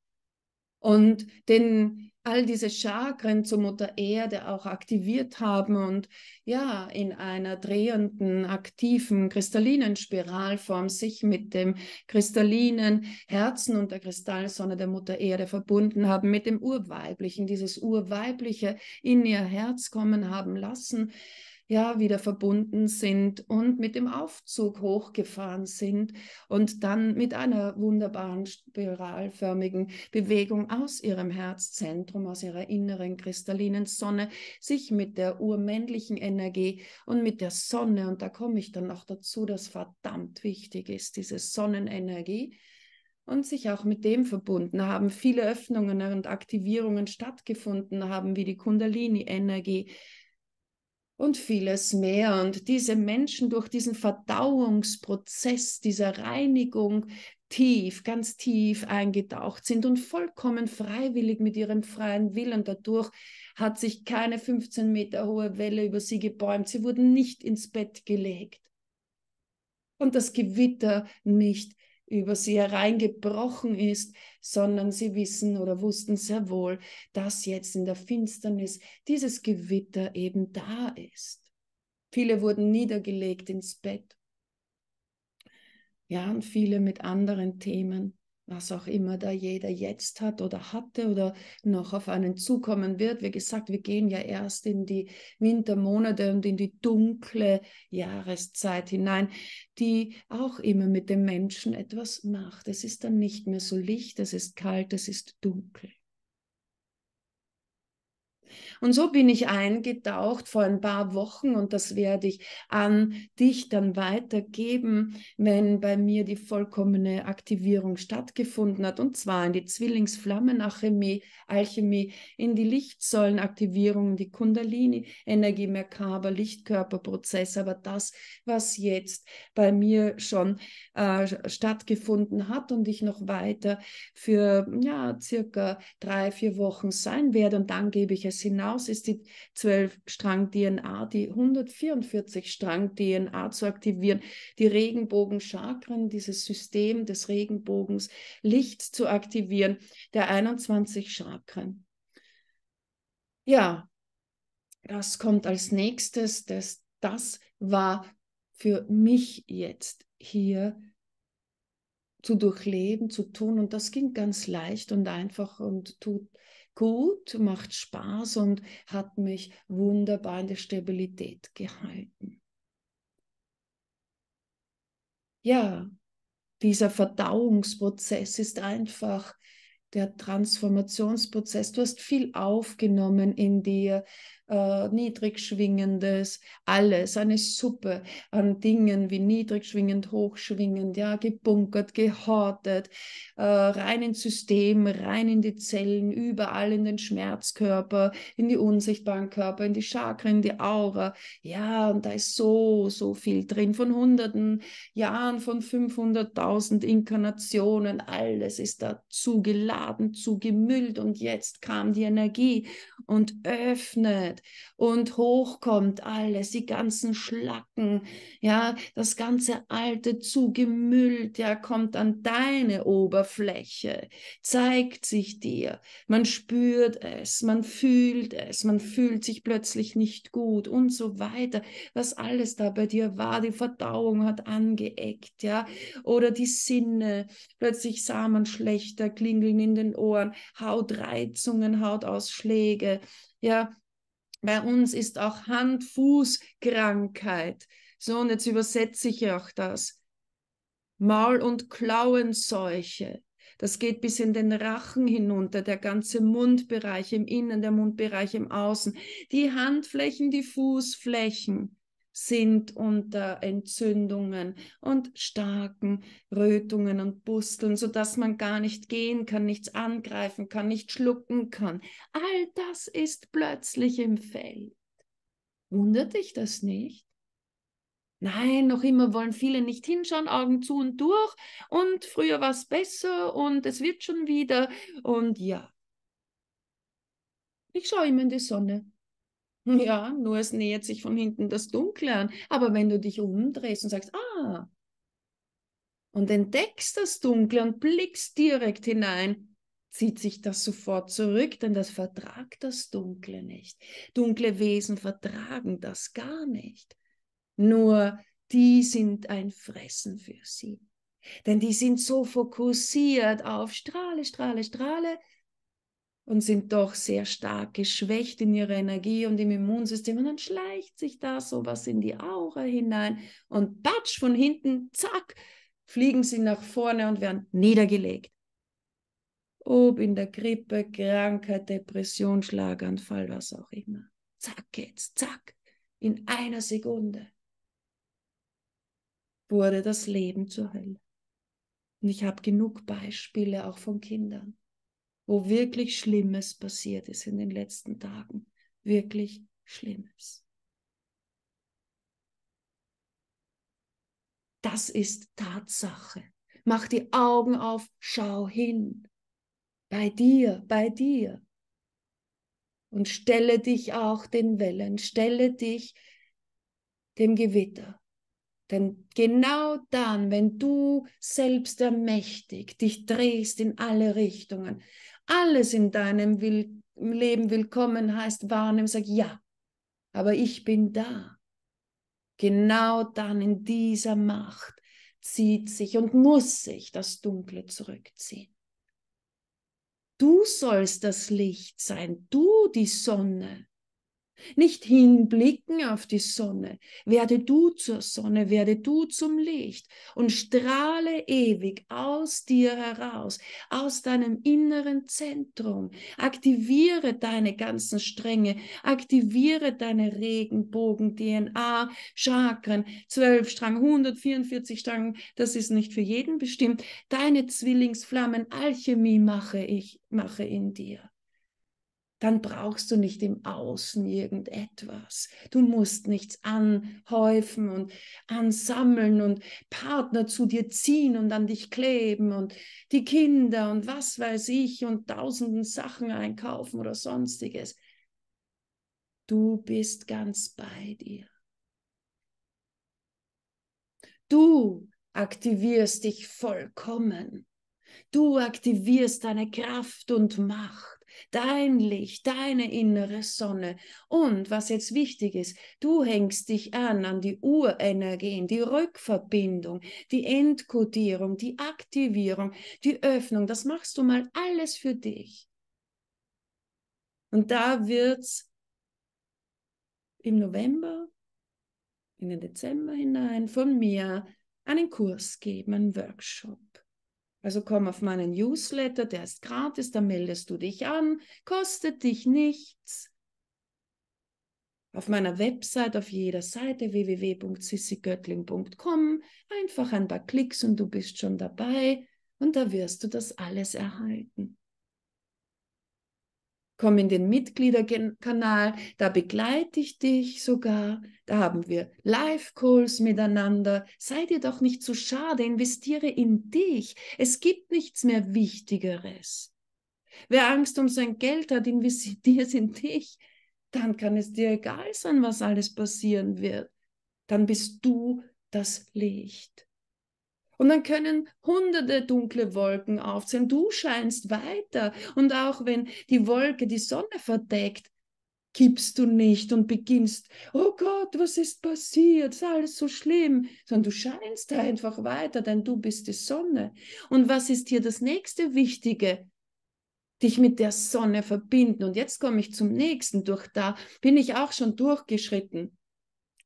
Und den all diese Chakren zur Mutter Erde auch aktiviert haben und ja, in einer drehenden, aktiven, kristallinen Spiralform sich mit dem kristallinen Herzen und der Kristallsonne der Mutter Erde verbunden haben, mit dem Urweiblichen, dieses Urweibliche in ihr Herz kommen haben lassen, ja wieder verbunden sind und mit dem Aufzug hochgefahren sind und dann mit einer wunderbaren spiralförmigen Bewegung aus ihrem Herzzentrum, aus ihrer inneren kristallinen Sonne, sich mit der urmännlichen Energie und mit der Sonne, und da komme ich dann noch dazu, dass verdammt wichtig ist, diese Sonnenenergie, und sich auch mit dem verbunden haben. Viele Öffnungen und Aktivierungen stattgefunden haben, wie die Kundalini-Energie, und vieles mehr. Und diese Menschen durch diesen Verdauungsprozess dieser Reinigung tief, ganz tief eingetaucht sind und vollkommen freiwillig mit ihrem freien Willen. Dadurch hat sich keine 15 Meter hohe Welle über sie gebäumt. Sie wurden nicht ins Bett gelegt und das Gewitter nicht über sie hereingebrochen ist, sondern sie wissen oder wussten sehr wohl, dass jetzt in der Finsternis dieses Gewitter eben da ist. Viele wurden niedergelegt ins Bett. Ja, und viele mit anderen Themen was auch immer da jeder jetzt hat oder hatte oder noch auf einen zukommen wird. Wie gesagt, wir gehen ja erst in die Wintermonate und in die dunkle Jahreszeit hinein, die auch immer mit dem Menschen etwas macht. Es ist dann nicht mehr so licht, es ist kalt, es ist dunkel. Und so bin ich eingetaucht vor ein paar Wochen und das werde ich an dich dann weitergeben, wenn bei mir die vollkommene Aktivierung stattgefunden hat. Und zwar in die Zwillingsflammenalchemie, Alchemie, in die Lichtsäulenaktivierung, die Kundalini, Energie, Merkaba, Lichtkörperprozess. Aber das, was jetzt bei mir schon äh, stattgefunden hat und ich noch weiter für ja, circa drei, vier Wochen sein werde. Und dann gebe ich es Tages hinaus ist die 12-Strang-DNA, die 144-Strang-DNA zu aktivieren, die Regenbogen-Chakren, dieses System des Regenbogens, Licht zu aktivieren, der 21 Chakren. Ja, das kommt als nächstes, das, das war für mich jetzt hier zu durchleben, zu tun. Und das ging ganz leicht und einfach und tut gut, macht Spaß und hat mich wunderbar in der Stabilität gehalten. Ja, dieser Verdauungsprozess ist einfach der Transformationsprozess. Du hast viel aufgenommen in dir äh, niedrigschwingendes, alles, eine Suppe an Dingen wie niedrigschwingend, hochschwingend, ja, gebunkert, gehortet, äh, rein ins System, rein in die Zellen, überall in den Schmerzkörper, in die unsichtbaren Körper, in die Chakren, in die Aura. Ja, und da ist so, so viel drin von hunderten Jahren, von 500.000 Inkarnationen, alles ist da zugeladen, zugemüllt und jetzt kam die Energie und öffnet wird und hochkommt alles, die ganzen Schlacken, ja, das ganze alte zugemüllt, ja, kommt an deine Oberfläche, zeigt sich dir. Man spürt es, man fühlt es, man fühlt sich plötzlich nicht gut und so weiter. Was alles da bei dir war, die Verdauung hat angeeckt, ja, oder die Sinne, plötzlich sah man schlechter, klingeln in den Ohren, Hautreizungen, Hautausschläge, ja, bei uns ist auch Hand-Fuß-Krankheit. So, und jetzt übersetze ich auch das. Maul- und Klauenseuche. Das geht bis in den Rachen hinunter, der ganze Mundbereich im Innen, der Mundbereich im Außen, die Handflächen, die Fußflächen sind unter Entzündungen und starken Rötungen und Busteln, sodass man gar nicht gehen kann, nichts angreifen kann, nicht schlucken kann. All das ist plötzlich im Feld. Wundert dich das nicht? Nein, noch immer wollen viele nicht hinschauen, Augen zu und durch und früher war es besser und es wird schon wieder und ja. Ich schaue immer in die Sonne ja, nur es nähert sich von hinten das Dunkle an. Aber wenn du dich umdrehst und sagst, ah, und entdeckst das Dunkle und blickst direkt hinein, zieht sich das sofort zurück, denn das vertragt das Dunkle nicht. Dunkle Wesen vertragen das gar nicht. Nur die sind ein Fressen für sie. Denn die sind so fokussiert auf Strahle, Strahle, Strahle, und sind doch sehr stark geschwächt in ihrer Energie und im Immunsystem. Und dann schleicht sich da sowas in die Aura hinein und batsch von hinten, zack, fliegen sie nach vorne und werden niedergelegt. Ob in der Grippe, Krankheit, Depression, Schlaganfall, was auch immer. Zack geht's, zack, in einer Sekunde wurde das Leben zur Hölle. Und ich habe genug Beispiele auch von Kindern wo wirklich Schlimmes passiert ist in den letzten Tagen. Wirklich Schlimmes. Das ist Tatsache. Mach die Augen auf, schau hin. Bei dir, bei dir. Und stelle dich auch den Wellen, stelle dich dem Gewitter. Denn genau dann, wenn du selbst ermächtigt dich drehst in alle Richtungen alles in deinem Will Leben willkommen heißt, wahrnehmen, sag ja, aber ich bin da. Genau dann in dieser Macht zieht sich und muss sich das Dunkle zurückziehen. Du sollst das Licht sein, du die Sonne, nicht hinblicken auf die Sonne. Werde du zur Sonne, werde du zum Licht und strahle ewig aus dir heraus, aus deinem inneren Zentrum. Aktiviere deine ganzen Stränge, aktiviere deine Regenbogen, DNA, Chakren, 12 Strang, 144 Strang, das ist nicht für jeden bestimmt. Deine Zwillingsflammen, Alchemie mache ich, mache in dir dann brauchst du nicht im Außen irgendetwas. Du musst nichts anhäufen und ansammeln und Partner zu dir ziehen und an dich kleben und die Kinder und was weiß ich und tausenden Sachen einkaufen oder sonstiges. Du bist ganz bei dir. Du aktivierst dich vollkommen. Du aktivierst deine Kraft und Macht dein Licht, deine innere Sonne. Und was jetzt wichtig ist, du hängst dich an an die Urenergien, die Rückverbindung, die Entkodierung, die Aktivierung, die Öffnung. Das machst du mal alles für dich. Und da wird es im November, in den Dezember hinein von mir einen Kurs geben, einen Workshop also komm auf meinen Newsletter, der ist gratis, da meldest du dich an, kostet dich nichts. Auf meiner Website, auf jeder Seite www.sissigöttling.com, einfach ein paar Klicks und du bist schon dabei und da wirst du das alles erhalten komm in den Mitgliederkanal, da begleite ich dich sogar, da haben wir Live-Calls miteinander. Sei dir doch nicht zu schade, investiere in dich. Es gibt nichts mehr Wichtigeres. Wer Angst um sein Geld hat, investiere in dich. Dann kann es dir egal sein, was alles passieren wird. Dann bist du das Licht. Und dann können hunderte dunkle Wolken aufziehen. Du scheinst weiter. Und auch wenn die Wolke die Sonne verdeckt, kippst du nicht und beginnst, oh Gott, was ist passiert? Ist alles so schlimm? Sondern du scheinst einfach weiter, denn du bist die Sonne. Und was ist hier das nächste Wichtige? dich mit der Sonne verbinden. Und jetzt komme ich zum nächsten durch da, bin ich auch schon durchgeschritten.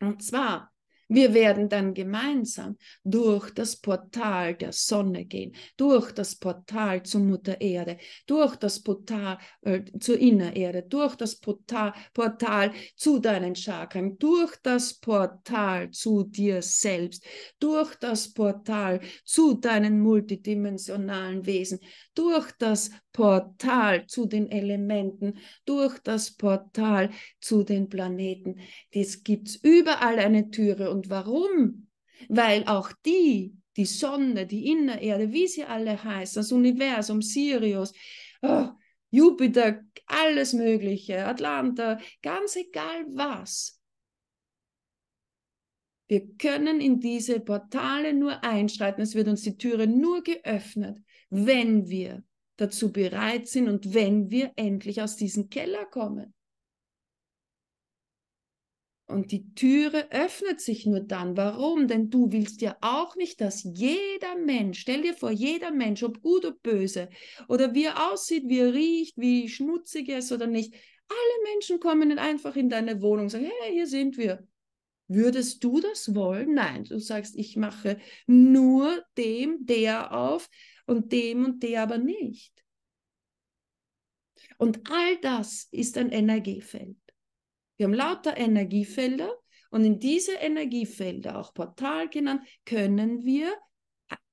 Und zwar wir werden dann gemeinsam durch das Portal der Sonne gehen, durch das Portal zur Mutter Erde, durch das Portal äh, zur Innererde, durch das Portal, Portal zu deinen Chakren, durch das Portal zu dir selbst, durch das Portal zu deinen multidimensionalen Wesen, durch das Portal zu den Elementen, durch das Portal zu den Planeten. Das gibt es überall eine Türe. Und warum? Weil auch die, die Sonne, die Innererde, wie sie alle heißt, das Universum, Sirius, oh, Jupiter, alles Mögliche, Atlanta, ganz egal was, wir können in diese Portale nur einschreiten. Es wird uns die Türe nur geöffnet, wenn wir dazu bereit sind und wenn wir endlich aus diesem Keller kommen. Und die Türe öffnet sich nur dann. Warum? Denn du willst ja auch nicht, dass jeder Mensch, stell dir vor, jeder Mensch, ob gut oder böse, oder wie er aussieht, wie er riecht, wie schmutzig er ist oder nicht, alle Menschen kommen einfach in deine Wohnung und sagen, hey, hier sind wir. Würdest du das wollen? Nein, du sagst, ich mache nur dem der auf, und dem und der aber nicht. Und all das ist ein Energiefeld. Wir haben lauter Energiefelder und in diese Energiefelder, auch Portal genannt, können wir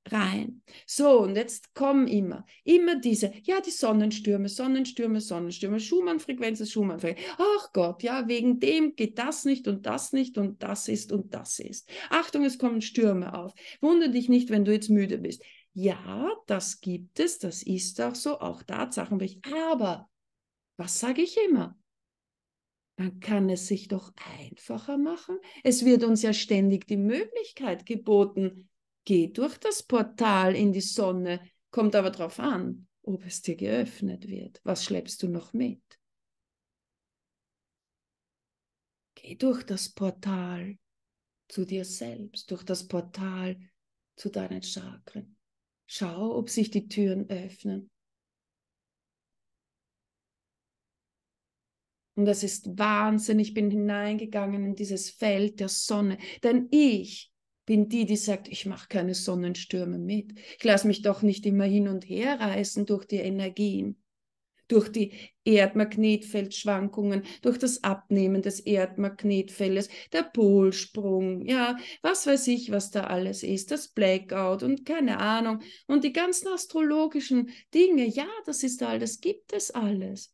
rein. So, und jetzt kommen immer, immer diese, ja, die Sonnenstürme, Sonnenstürme, Sonnenstürme, schumann frequenz schumann frequenz Ach Gott, ja, wegen dem geht das nicht und das nicht und das ist und das ist. Achtung, es kommen Stürme auf. Wundere dich nicht, wenn du jetzt müde bist ja, das gibt es, das ist auch so, auch tatsachenbericht. Aber was sage ich immer? Man kann es sich doch einfacher machen. Es wird uns ja ständig die Möglichkeit geboten. Geh durch das Portal in die Sonne, kommt aber darauf an, ob es dir geöffnet wird. Was schleppst du noch mit? Geh durch das Portal zu dir selbst, durch das Portal zu deinen Chakren. Schau, ob sich die Türen öffnen. Und das ist Wahnsinn. Ich bin hineingegangen in dieses Feld der Sonne. Denn ich bin die, die sagt, ich mache keine Sonnenstürme mit. Ich lasse mich doch nicht immer hin und her reißen durch die Energien durch die Erdmagnetfeldschwankungen, durch das Abnehmen des Erdmagnetfeldes, der Polsprung, ja, was weiß ich, was da alles ist, das Blackout und keine Ahnung und die ganzen astrologischen Dinge, ja, das ist alles, gibt es alles.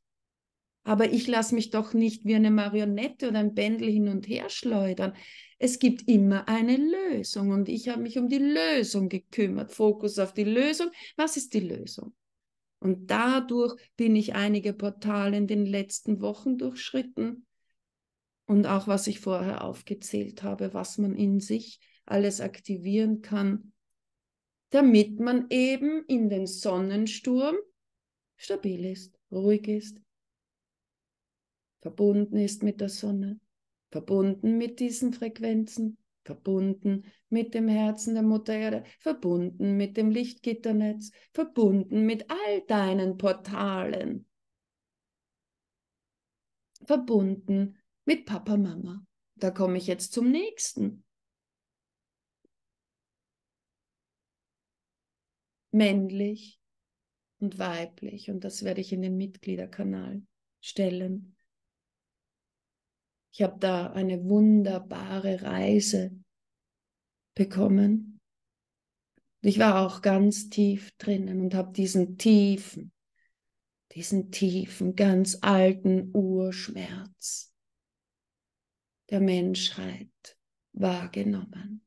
Aber ich lasse mich doch nicht wie eine Marionette oder ein Pendel hin und her schleudern. Es gibt immer eine Lösung und ich habe mich um die Lösung gekümmert. Fokus auf die Lösung. Was ist die Lösung? Und dadurch bin ich einige Portale in den letzten Wochen durchschritten und auch was ich vorher aufgezählt habe, was man in sich alles aktivieren kann, damit man eben in den Sonnensturm stabil ist, ruhig ist, verbunden ist mit der Sonne, verbunden mit diesen Frequenzen verbunden mit dem Herzen der Mutter Erde, verbunden mit dem Lichtgitternetz, verbunden mit all deinen Portalen, verbunden mit Papa Mama. Da komme ich jetzt zum nächsten. Männlich und weiblich, und das werde ich in den Mitgliederkanal stellen. Ich habe da eine wunderbare Reise bekommen. Ich war auch ganz tief drinnen und habe diesen tiefen, diesen tiefen, ganz alten Urschmerz, der Menschheit wahrgenommen.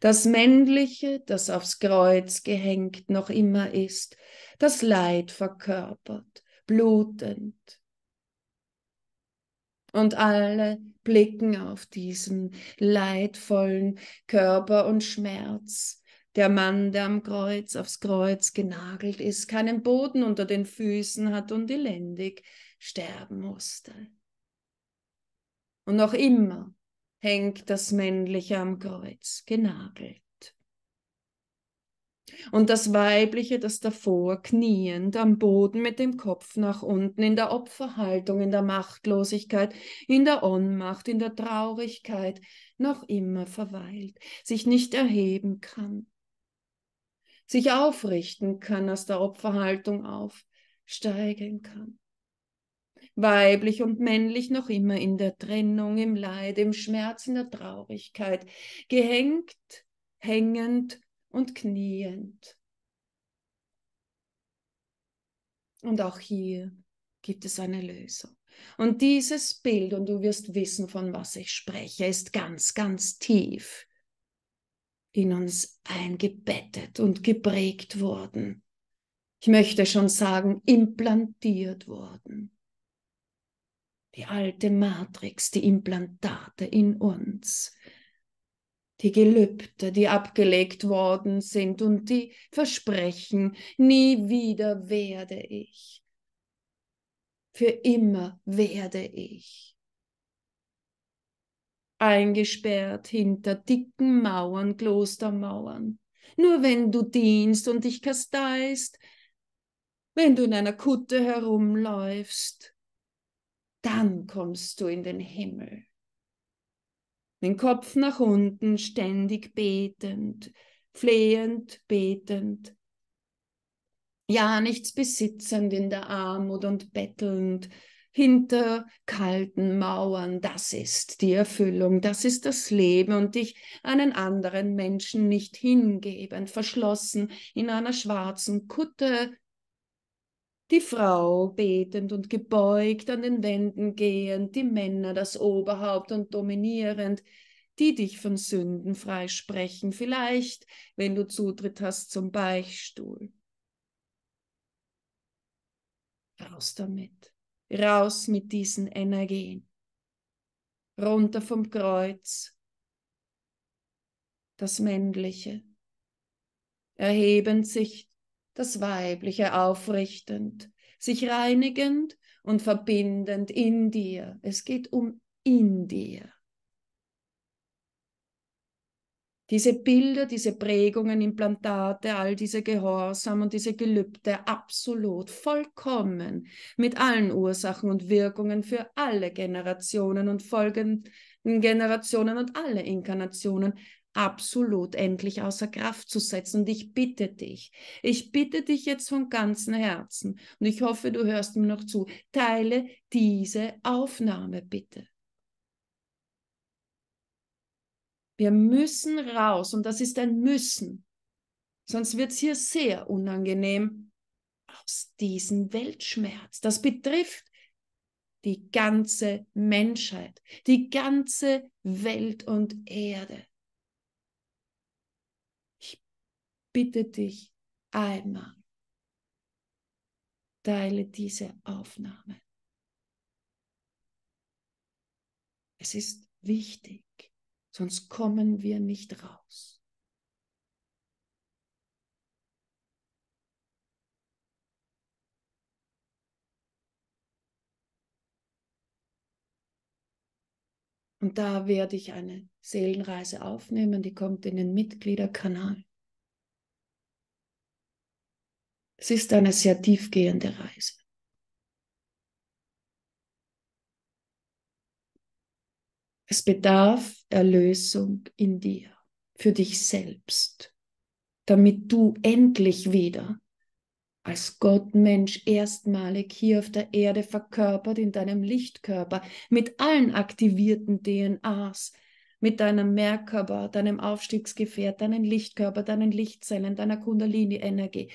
Das Männliche, das aufs Kreuz gehängt noch immer ist, das Leid verkörpert, blutend, und alle blicken auf diesen leidvollen Körper und Schmerz. Der Mann, der am Kreuz, aufs Kreuz genagelt ist, keinen Boden unter den Füßen hat und elendig sterben musste. Und noch immer hängt das Männliche am Kreuz, genagelt. Und das Weibliche, das davor kniend am Boden mit dem Kopf nach unten, in der Opferhaltung, in der Machtlosigkeit, in der Ohnmacht, in der Traurigkeit, noch immer verweilt, sich nicht erheben kann, sich aufrichten kann, aus der Opferhaltung aufsteigen kann. Weiblich und männlich noch immer in der Trennung, im Leid, im Schmerz, in der Traurigkeit, gehängt, hängend, und kniend. Und auch hier gibt es eine Lösung. Und dieses Bild, und du wirst wissen, von was ich spreche, ist ganz, ganz tief in uns eingebettet und geprägt worden. Ich möchte schon sagen, implantiert worden. Die alte Matrix, die Implantate in uns, die Gelübde, die abgelegt worden sind und die Versprechen, nie wieder werde ich. Für immer werde ich. Eingesperrt hinter dicken Mauern, Klostermauern. Nur wenn du dienst und dich kasteist, wenn du in einer Kutte herumläufst, dann kommst du in den Himmel den Kopf nach unten, ständig betend, flehend, betend. Ja, nichts besitzend in der Armut und bettelnd, hinter kalten Mauern, das ist die Erfüllung, das ist das Leben und dich einen anderen Menschen nicht hingebend, verschlossen in einer schwarzen Kutte, die Frau betend und gebeugt an den Wänden gehend, die Männer das Oberhaupt und dominierend, die dich von Sünden freisprechen, vielleicht, wenn du Zutritt hast zum Beichtstuhl. Raus damit, raus mit diesen Energien, runter vom Kreuz, das Männliche, erhebend sich das Weibliche aufrichtend, sich reinigend und verbindend in dir. Es geht um in dir. Diese Bilder, diese Prägungen, Implantate, all diese Gehorsam und diese Gelübde absolut, vollkommen, mit allen Ursachen und Wirkungen für alle Generationen und folgenden Generationen und alle Inkarnationen absolut endlich außer Kraft zu setzen. Und ich bitte dich, ich bitte dich jetzt von ganzem Herzen und ich hoffe, du hörst mir noch zu, teile diese Aufnahme bitte. Wir müssen raus und das ist ein Müssen. Sonst wird es hier sehr unangenehm aus diesem Weltschmerz. Das betrifft die ganze Menschheit, die ganze Welt und Erde. bitte dich einmal, teile diese Aufnahme. Es ist wichtig, sonst kommen wir nicht raus. Und da werde ich eine Seelenreise aufnehmen, die kommt in den Mitgliederkanal. Es ist eine sehr tiefgehende Reise. Es bedarf Erlösung in dir, für dich selbst, damit du endlich wieder als Gottmensch erstmalig hier auf der Erde verkörpert in deinem Lichtkörper, mit allen aktivierten DNAs, mit deinem Merkörper, deinem Aufstiegsgefährt, deinen Lichtkörper, deinen Lichtzellen, deiner Kundalini-Energie,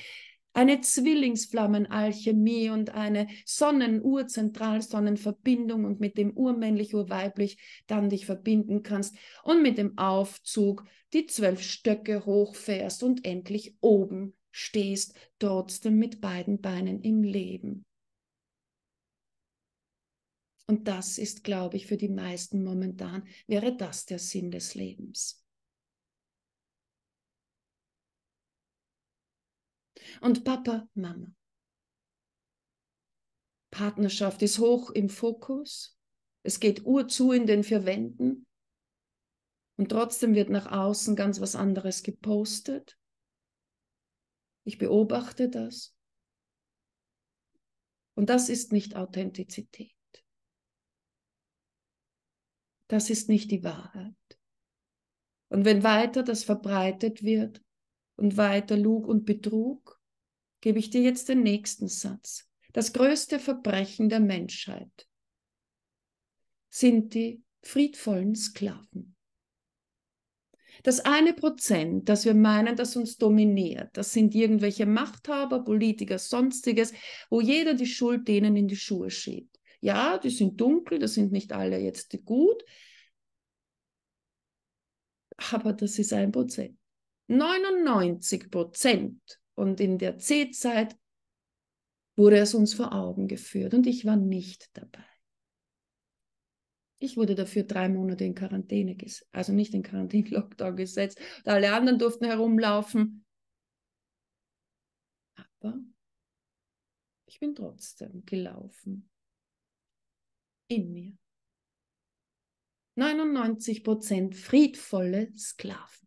eine Zwillingsflammenalchemie und eine Sonnen-Urzentralsonnenverbindung und mit dem Urmännlich-Urweiblich dann dich verbinden kannst und mit dem Aufzug die zwölf Stöcke hochfährst und endlich oben stehst, trotzdem mit beiden Beinen im Leben. Und das ist, glaube ich, für die meisten momentan, wäre das der Sinn des Lebens. und Papa, Mama. Partnerschaft ist hoch im Fokus. Es geht urzu in den vier Wänden. Und trotzdem wird nach außen ganz was anderes gepostet. Ich beobachte das. Und das ist nicht Authentizität. Das ist nicht die Wahrheit. Und wenn weiter das verbreitet wird und weiter Lug und Betrug, gebe ich dir jetzt den nächsten Satz. Das größte Verbrechen der Menschheit sind die friedvollen Sklaven. Das eine Prozent, das wir meinen, das uns dominiert, das sind irgendwelche Machthaber, Politiker, sonstiges, wo jeder die Schuld denen in die Schuhe schiebt. Ja, die sind dunkel, das sind nicht alle jetzt gut, aber das ist ein Prozent. 99 Prozent und in der C-Zeit wurde es uns vor Augen geführt und ich war nicht dabei. Ich wurde dafür drei Monate in Quarantäne, also nicht in Quarantäne, Lockdown gesetzt. Alle anderen durften herumlaufen. Aber ich bin trotzdem gelaufen. In mir. 99% friedvolle Sklaven.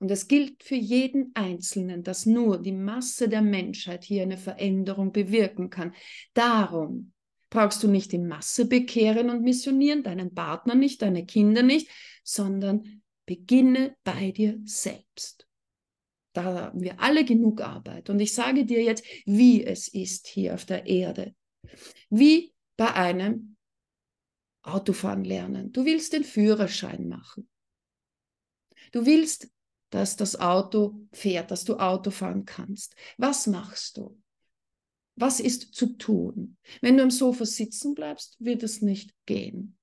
Und es gilt für jeden Einzelnen, dass nur die Masse der Menschheit hier eine Veränderung bewirken kann. Darum brauchst du nicht die Masse bekehren und missionieren, deinen Partner nicht, deine Kinder nicht, sondern beginne bei dir selbst. Da haben wir alle genug Arbeit. Und ich sage dir jetzt, wie es ist hier auf der Erde. Wie bei einem Autofahren lernen. Du willst den Führerschein machen. Du willst dass das Auto fährt, dass du Auto fahren kannst. Was machst du? Was ist zu tun? Wenn du am Sofa sitzen bleibst, wird es nicht gehen.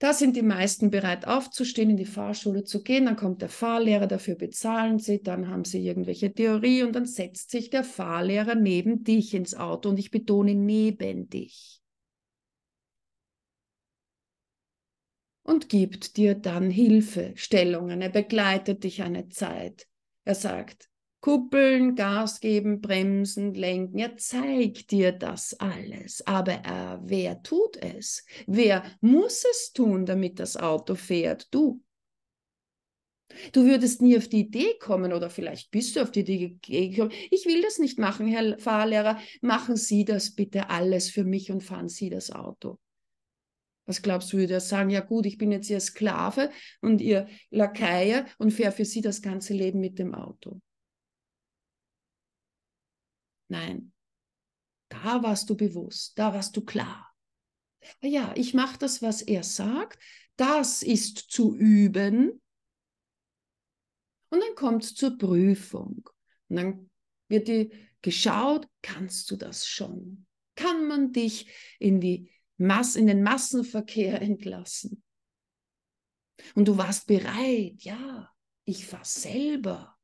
Da sind die meisten bereit aufzustehen, in die Fahrschule zu gehen, dann kommt der Fahrlehrer, dafür bezahlen sie, dann haben sie irgendwelche Theorie und dann setzt sich der Fahrlehrer neben dich ins Auto und ich betone neben dich. und gibt dir dann Hilfestellungen. Er begleitet dich eine Zeit. Er sagt, kuppeln, Gas geben, bremsen, lenken. Er zeigt dir das alles. Aber äh, wer tut es? Wer muss es tun, damit das Auto fährt? Du. Du würdest nie auf die Idee kommen oder vielleicht bist du auf die Idee gekommen. Ich will das nicht machen, Herr Fahrlehrer. Machen Sie das bitte alles für mich und fahren Sie das Auto. Was glaubst du, würde er sagen, ja gut, ich bin jetzt ihr Sklave und ihr Lakaie und fähr für sie das ganze Leben mit dem Auto? Nein, da warst du bewusst, da warst du klar. Ah ja, ich mache das, was er sagt, das ist zu üben. Und dann kommt es zur Prüfung. Und dann wird dir geschaut, kannst du das schon? Kann man dich in die Mass in den Massenverkehr entlassen. Und du warst bereit, ja, ich war selber.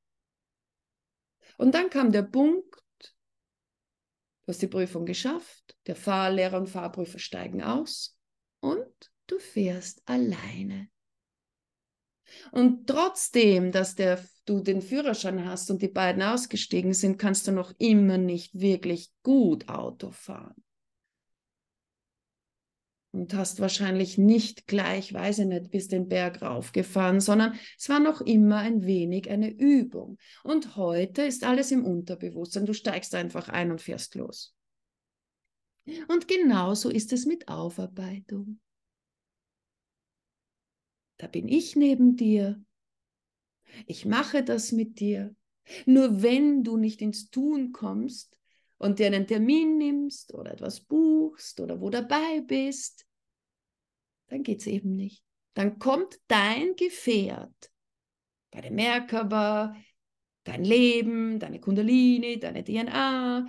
Und dann kam der Punkt, du hast die Prüfung geschafft, der Fahrlehrer und Fahrprüfer steigen aus und du fährst alleine. Und trotzdem, dass der, du den Führerschein hast und die beiden ausgestiegen sind, kannst du noch immer nicht wirklich gut Auto fahren und hast wahrscheinlich nicht gleich, weiß ich nicht, bis den Berg raufgefahren, sondern es war noch immer ein wenig eine Übung. Und heute ist alles im Unterbewusstsein. Du steigst einfach ein und fährst los. Und genauso ist es mit Aufarbeitung. Da bin ich neben dir. Ich mache das mit dir. Nur wenn du nicht ins Tun kommst, und dir einen Termin nimmst oder etwas buchst oder wo dabei bist, dann geht es eben nicht. Dann kommt dein Gefährt, deine Merkaba, dein Leben, deine Kundalini, deine DNA,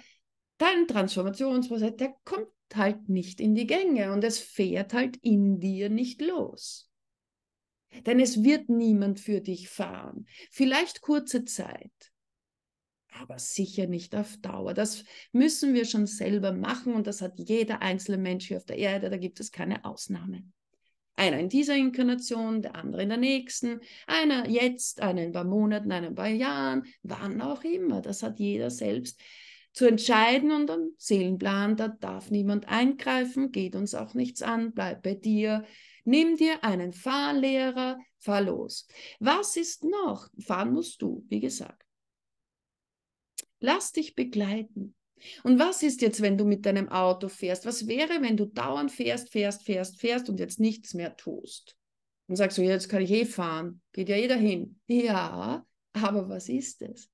dein Transformationsprozess, der kommt halt nicht in die Gänge und es fährt halt in dir nicht los. Denn es wird niemand für dich fahren. Vielleicht kurze Zeit, aber sicher nicht auf Dauer. Das müssen wir schon selber machen und das hat jeder einzelne Mensch hier auf der Erde, da gibt es keine Ausnahme. Einer in dieser Inkarnation, der andere in der nächsten, einer jetzt, einer in ein paar Monaten, einer in ein paar Jahren, wann auch immer. Das hat jeder selbst zu entscheiden und am Seelenplan, da darf niemand eingreifen, geht uns auch nichts an, bleib bei dir. Nimm dir einen Fahrlehrer, fahr los. Was ist noch? Fahren musst du, wie gesagt. Lass dich begleiten. Und was ist jetzt, wenn du mit deinem Auto fährst? Was wäre, wenn du dauernd fährst, fährst, fährst, fährst und jetzt nichts mehr tust? Und sagst du, ja, jetzt kann ich eh fahren, geht ja eh dahin. Ja, aber was ist es?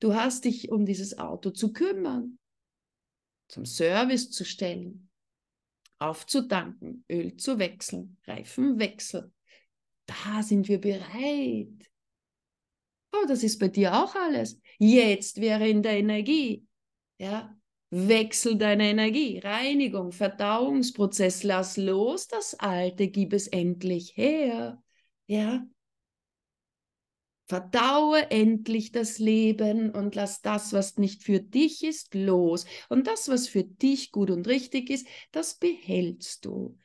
Du hast dich um dieses Auto zu kümmern, zum Service zu stellen, aufzudanken, Öl zu wechseln, Reifen wechseln. Da sind wir bereit. Oh, das ist bei dir auch alles. Jetzt wäre in der Energie. Ja, wechsel deine Energie. Reinigung, Verdauungsprozess, lass los das Alte, gib es endlich her. Ja, Verdaue endlich das Leben und lass das, was nicht für dich ist, los. Und das, was für dich gut und richtig ist, das behältst du.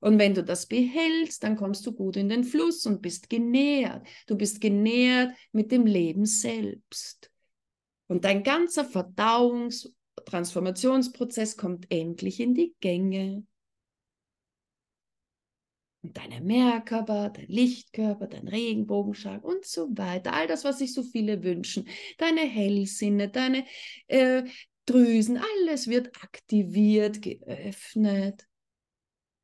Und wenn du das behältst, dann kommst du gut in den Fluss und bist genährt. Du bist genährt mit dem Leben selbst. Und dein ganzer Verdauungs- Transformationsprozess kommt endlich in die Gänge. Und deine Meerkörper, dein Lichtkörper, dein Regenbogenschlag und so weiter. All das, was sich so viele wünschen. Deine Hellsinne, deine äh, Drüsen, alles wird aktiviert, geöffnet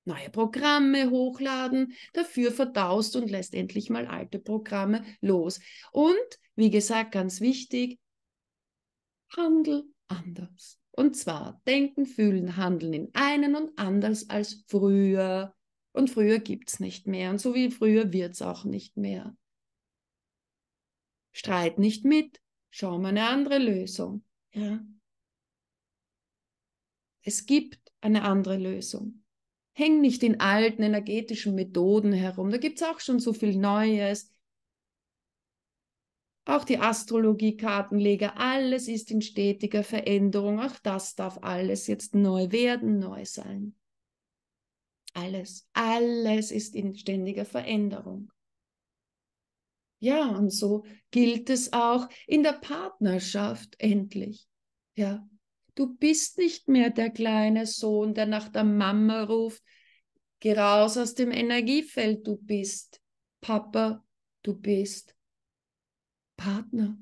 neue Programme hochladen, dafür verdaust und lässt endlich mal alte Programme los. Und wie gesagt, ganz wichtig, handel anders. Und zwar denken, fühlen, handeln in einen und anders als früher. Und früher gibt es nicht mehr. Und so wie früher wird es auch nicht mehr. Streit nicht mit, schau mal eine andere Lösung. Ja. Es gibt eine andere Lösung häng nicht in alten energetischen Methoden herum. Da gibt es auch schon so viel Neues. Auch die Astrologie, Kartenleger, alles ist in stetiger Veränderung. Auch das darf alles jetzt neu werden, neu sein. Alles, alles ist in ständiger Veränderung. Ja, und so gilt es auch in der Partnerschaft endlich. Ja, Du bist nicht mehr der kleine Sohn, der nach der Mama ruft, geh raus aus dem Energiefeld, du bist Papa, du bist Partner.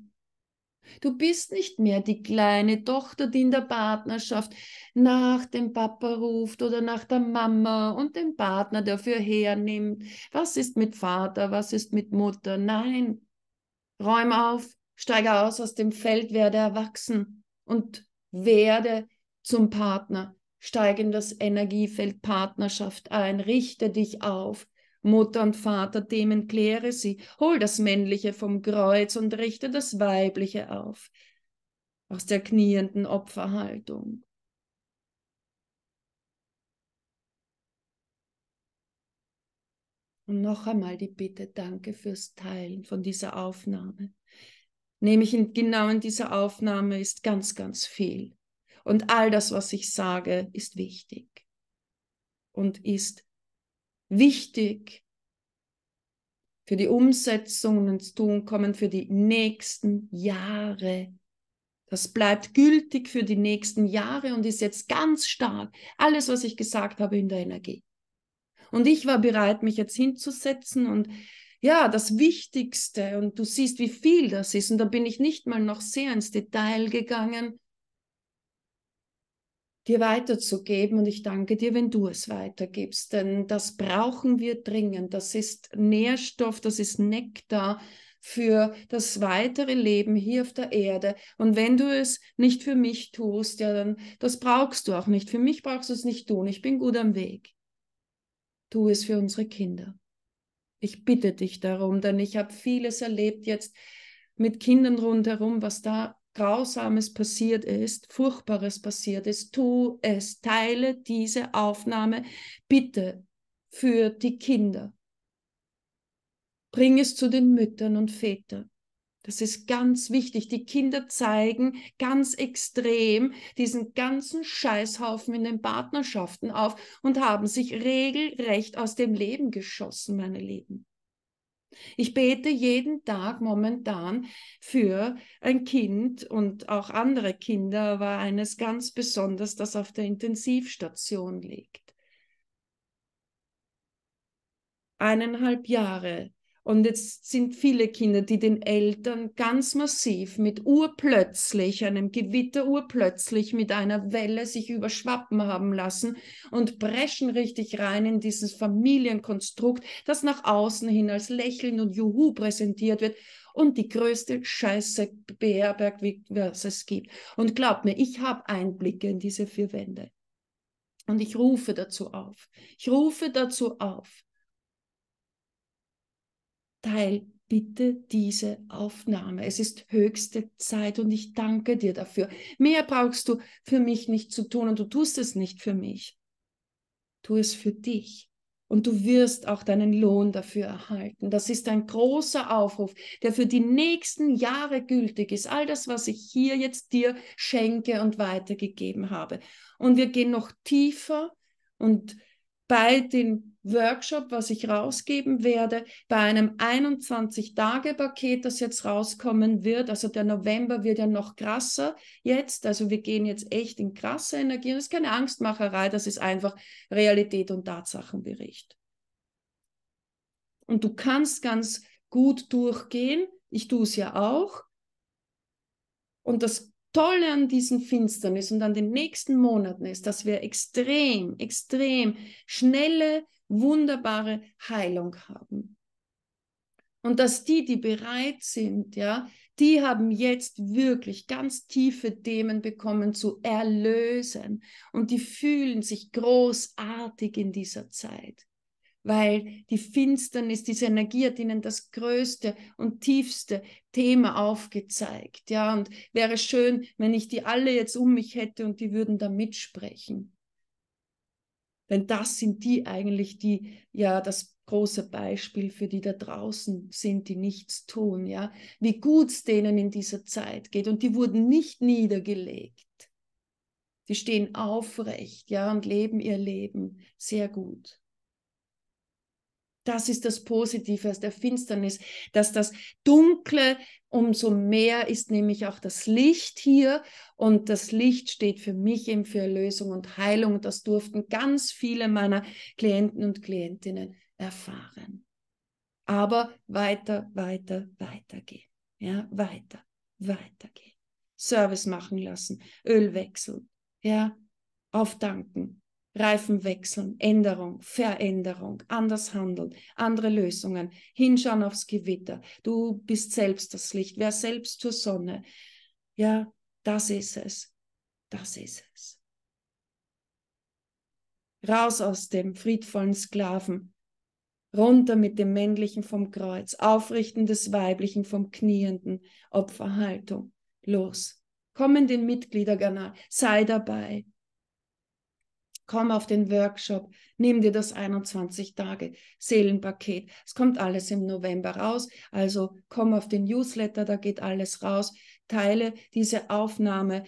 Du bist nicht mehr die kleine Tochter, die in der Partnerschaft nach dem Papa ruft oder nach der Mama und dem Partner dafür hernimmt. Was ist mit Vater? Was ist mit Mutter? Nein. Räum auf, steige aus aus dem Feld, werde erwachsen und werde zum Partner, steige in das Energiefeld Partnerschaft ein, richte dich auf. Mutter und Vater Themen kläre sie, hol das Männliche vom Kreuz und richte das Weibliche auf aus der knienden Opferhaltung. Und noch einmal die Bitte, danke fürs Teilen von dieser Aufnahme nämlich in, genau in dieser Aufnahme ist ganz, ganz viel. Und all das, was ich sage, ist wichtig und ist wichtig für die Umsetzung und ins Tun kommen für die nächsten Jahre. Das bleibt gültig für die nächsten Jahre und ist jetzt ganz stark alles, was ich gesagt habe, in der Energie. Und ich war bereit, mich jetzt hinzusetzen und ja, das Wichtigste und du siehst, wie viel das ist. Und da bin ich nicht mal noch sehr ins Detail gegangen, dir weiterzugeben. Und ich danke dir, wenn du es weitergibst, denn das brauchen wir dringend. Das ist Nährstoff, das ist Nektar für das weitere Leben hier auf der Erde. Und wenn du es nicht für mich tust, ja, dann das brauchst du auch nicht. Für mich brauchst du es nicht tun. Ich bin gut am Weg. Tu es für unsere Kinder. Ich bitte dich darum, denn ich habe vieles erlebt jetzt mit Kindern rundherum, was da Grausames passiert ist, Furchtbares passiert ist. Tu es, teile diese Aufnahme bitte für die Kinder. Bring es zu den Müttern und Vätern. Das ist ganz wichtig. Die Kinder zeigen ganz extrem diesen ganzen Scheißhaufen in den Partnerschaften auf und haben sich regelrecht aus dem Leben geschossen, meine Lieben. Ich bete jeden Tag momentan für ein Kind und auch andere Kinder, aber eines ganz besonders, das auf der Intensivstation liegt. Eineinhalb Jahre und jetzt sind viele Kinder, die den Eltern ganz massiv mit urplötzlich, einem Gewitter urplötzlich mit einer Welle sich überschwappen haben lassen und brechen richtig rein in dieses Familienkonstrukt, das nach außen hin als Lächeln und Juhu präsentiert wird und die größte Scheiße beherbergt, wie was es gibt. Und glaubt mir, ich habe Einblicke in diese vier Wände. Und ich rufe dazu auf. Ich rufe dazu auf, teil bitte diese Aufnahme. Es ist höchste Zeit und ich danke dir dafür. Mehr brauchst du für mich nicht zu tun und du tust es nicht für mich. Tu es für dich und du wirst auch deinen Lohn dafür erhalten. Das ist ein großer Aufruf, der für die nächsten Jahre gültig ist. All das, was ich hier jetzt dir schenke und weitergegeben habe. Und wir gehen noch tiefer und bei dem Workshop, was ich rausgeben werde, bei einem 21-Tage-Paket, das jetzt rauskommen wird. Also der November wird ja noch krasser jetzt. Also wir gehen jetzt echt in krasse Energie. Das ist keine Angstmacherei, das ist einfach Realität und Tatsachenbericht. Und du kannst ganz gut durchgehen. Ich tue es ja auch. Und das Tolle an diesen Finsternis und an den nächsten Monaten ist, dass wir extrem, extrem schnelle, wunderbare Heilung haben. Und dass die, die bereit sind, ja, die haben jetzt wirklich ganz tiefe Themen bekommen zu erlösen. Und die fühlen sich großartig in dieser Zeit weil die Finsternis, diese Energie hat ihnen das größte und tiefste Thema aufgezeigt. Ja, und wäre schön, wenn ich die alle jetzt um mich hätte und die würden da mitsprechen. Denn das sind die eigentlich, die ja das große Beispiel für die da draußen sind, die nichts tun, ja, wie gut es denen in dieser Zeit geht. Und die wurden nicht niedergelegt. Die stehen aufrecht, ja, und leben ihr Leben sehr gut. Das ist das Positive aus der Finsternis, dass das Dunkle, umso mehr ist nämlich auch das Licht hier. Und das Licht steht für mich eben für Erlösung und Heilung. Das durften ganz viele meiner Klienten und Klientinnen erfahren. Aber weiter, weiter, weitergehen. Ja, weiter, weitergehen. Service machen lassen, Öl wechseln, ja, aufdanken, Reifen wechseln, Änderung, Veränderung, anders handeln, andere Lösungen, hinschauen aufs Gewitter. Du bist selbst das Licht, wer selbst zur Sonne. Ja, das ist es. Das ist es. Raus aus dem friedvollen Sklaven, runter mit dem Männlichen vom Kreuz, Aufrichten des Weiblichen vom Knienden, Opferhaltung, los. Komm in den Mitgliederkanal, sei dabei, komm auf den Workshop, nimm dir das 21 Tage Seelenpaket. Es kommt alles im November raus, also komm auf den Newsletter, da geht alles raus. Teile diese Aufnahme,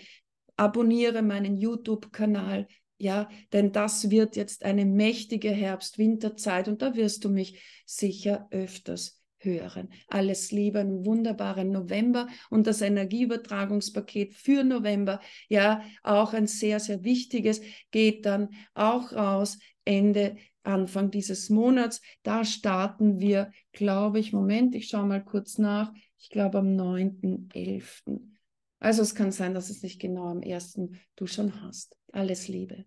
abonniere meinen YouTube-Kanal, ja, denn das wird jetzt eine mächtige Herbst-Winterzeit und da wirst du mich sicher öfters hören. Alles Liebe, einen wunderbaren November und das Energieübertragungspaket für November, ja, auch ein sehr, sehr wichtiges, geht dann auch raus Ende, Anfang dieses Monats. Da starten wir, glaube ich, Moment, ich schaue mal kurz nach, ich glaube am 9.11. Also es kann sein, dass es nicht genau am 1. du schon hast. Alles Liebe.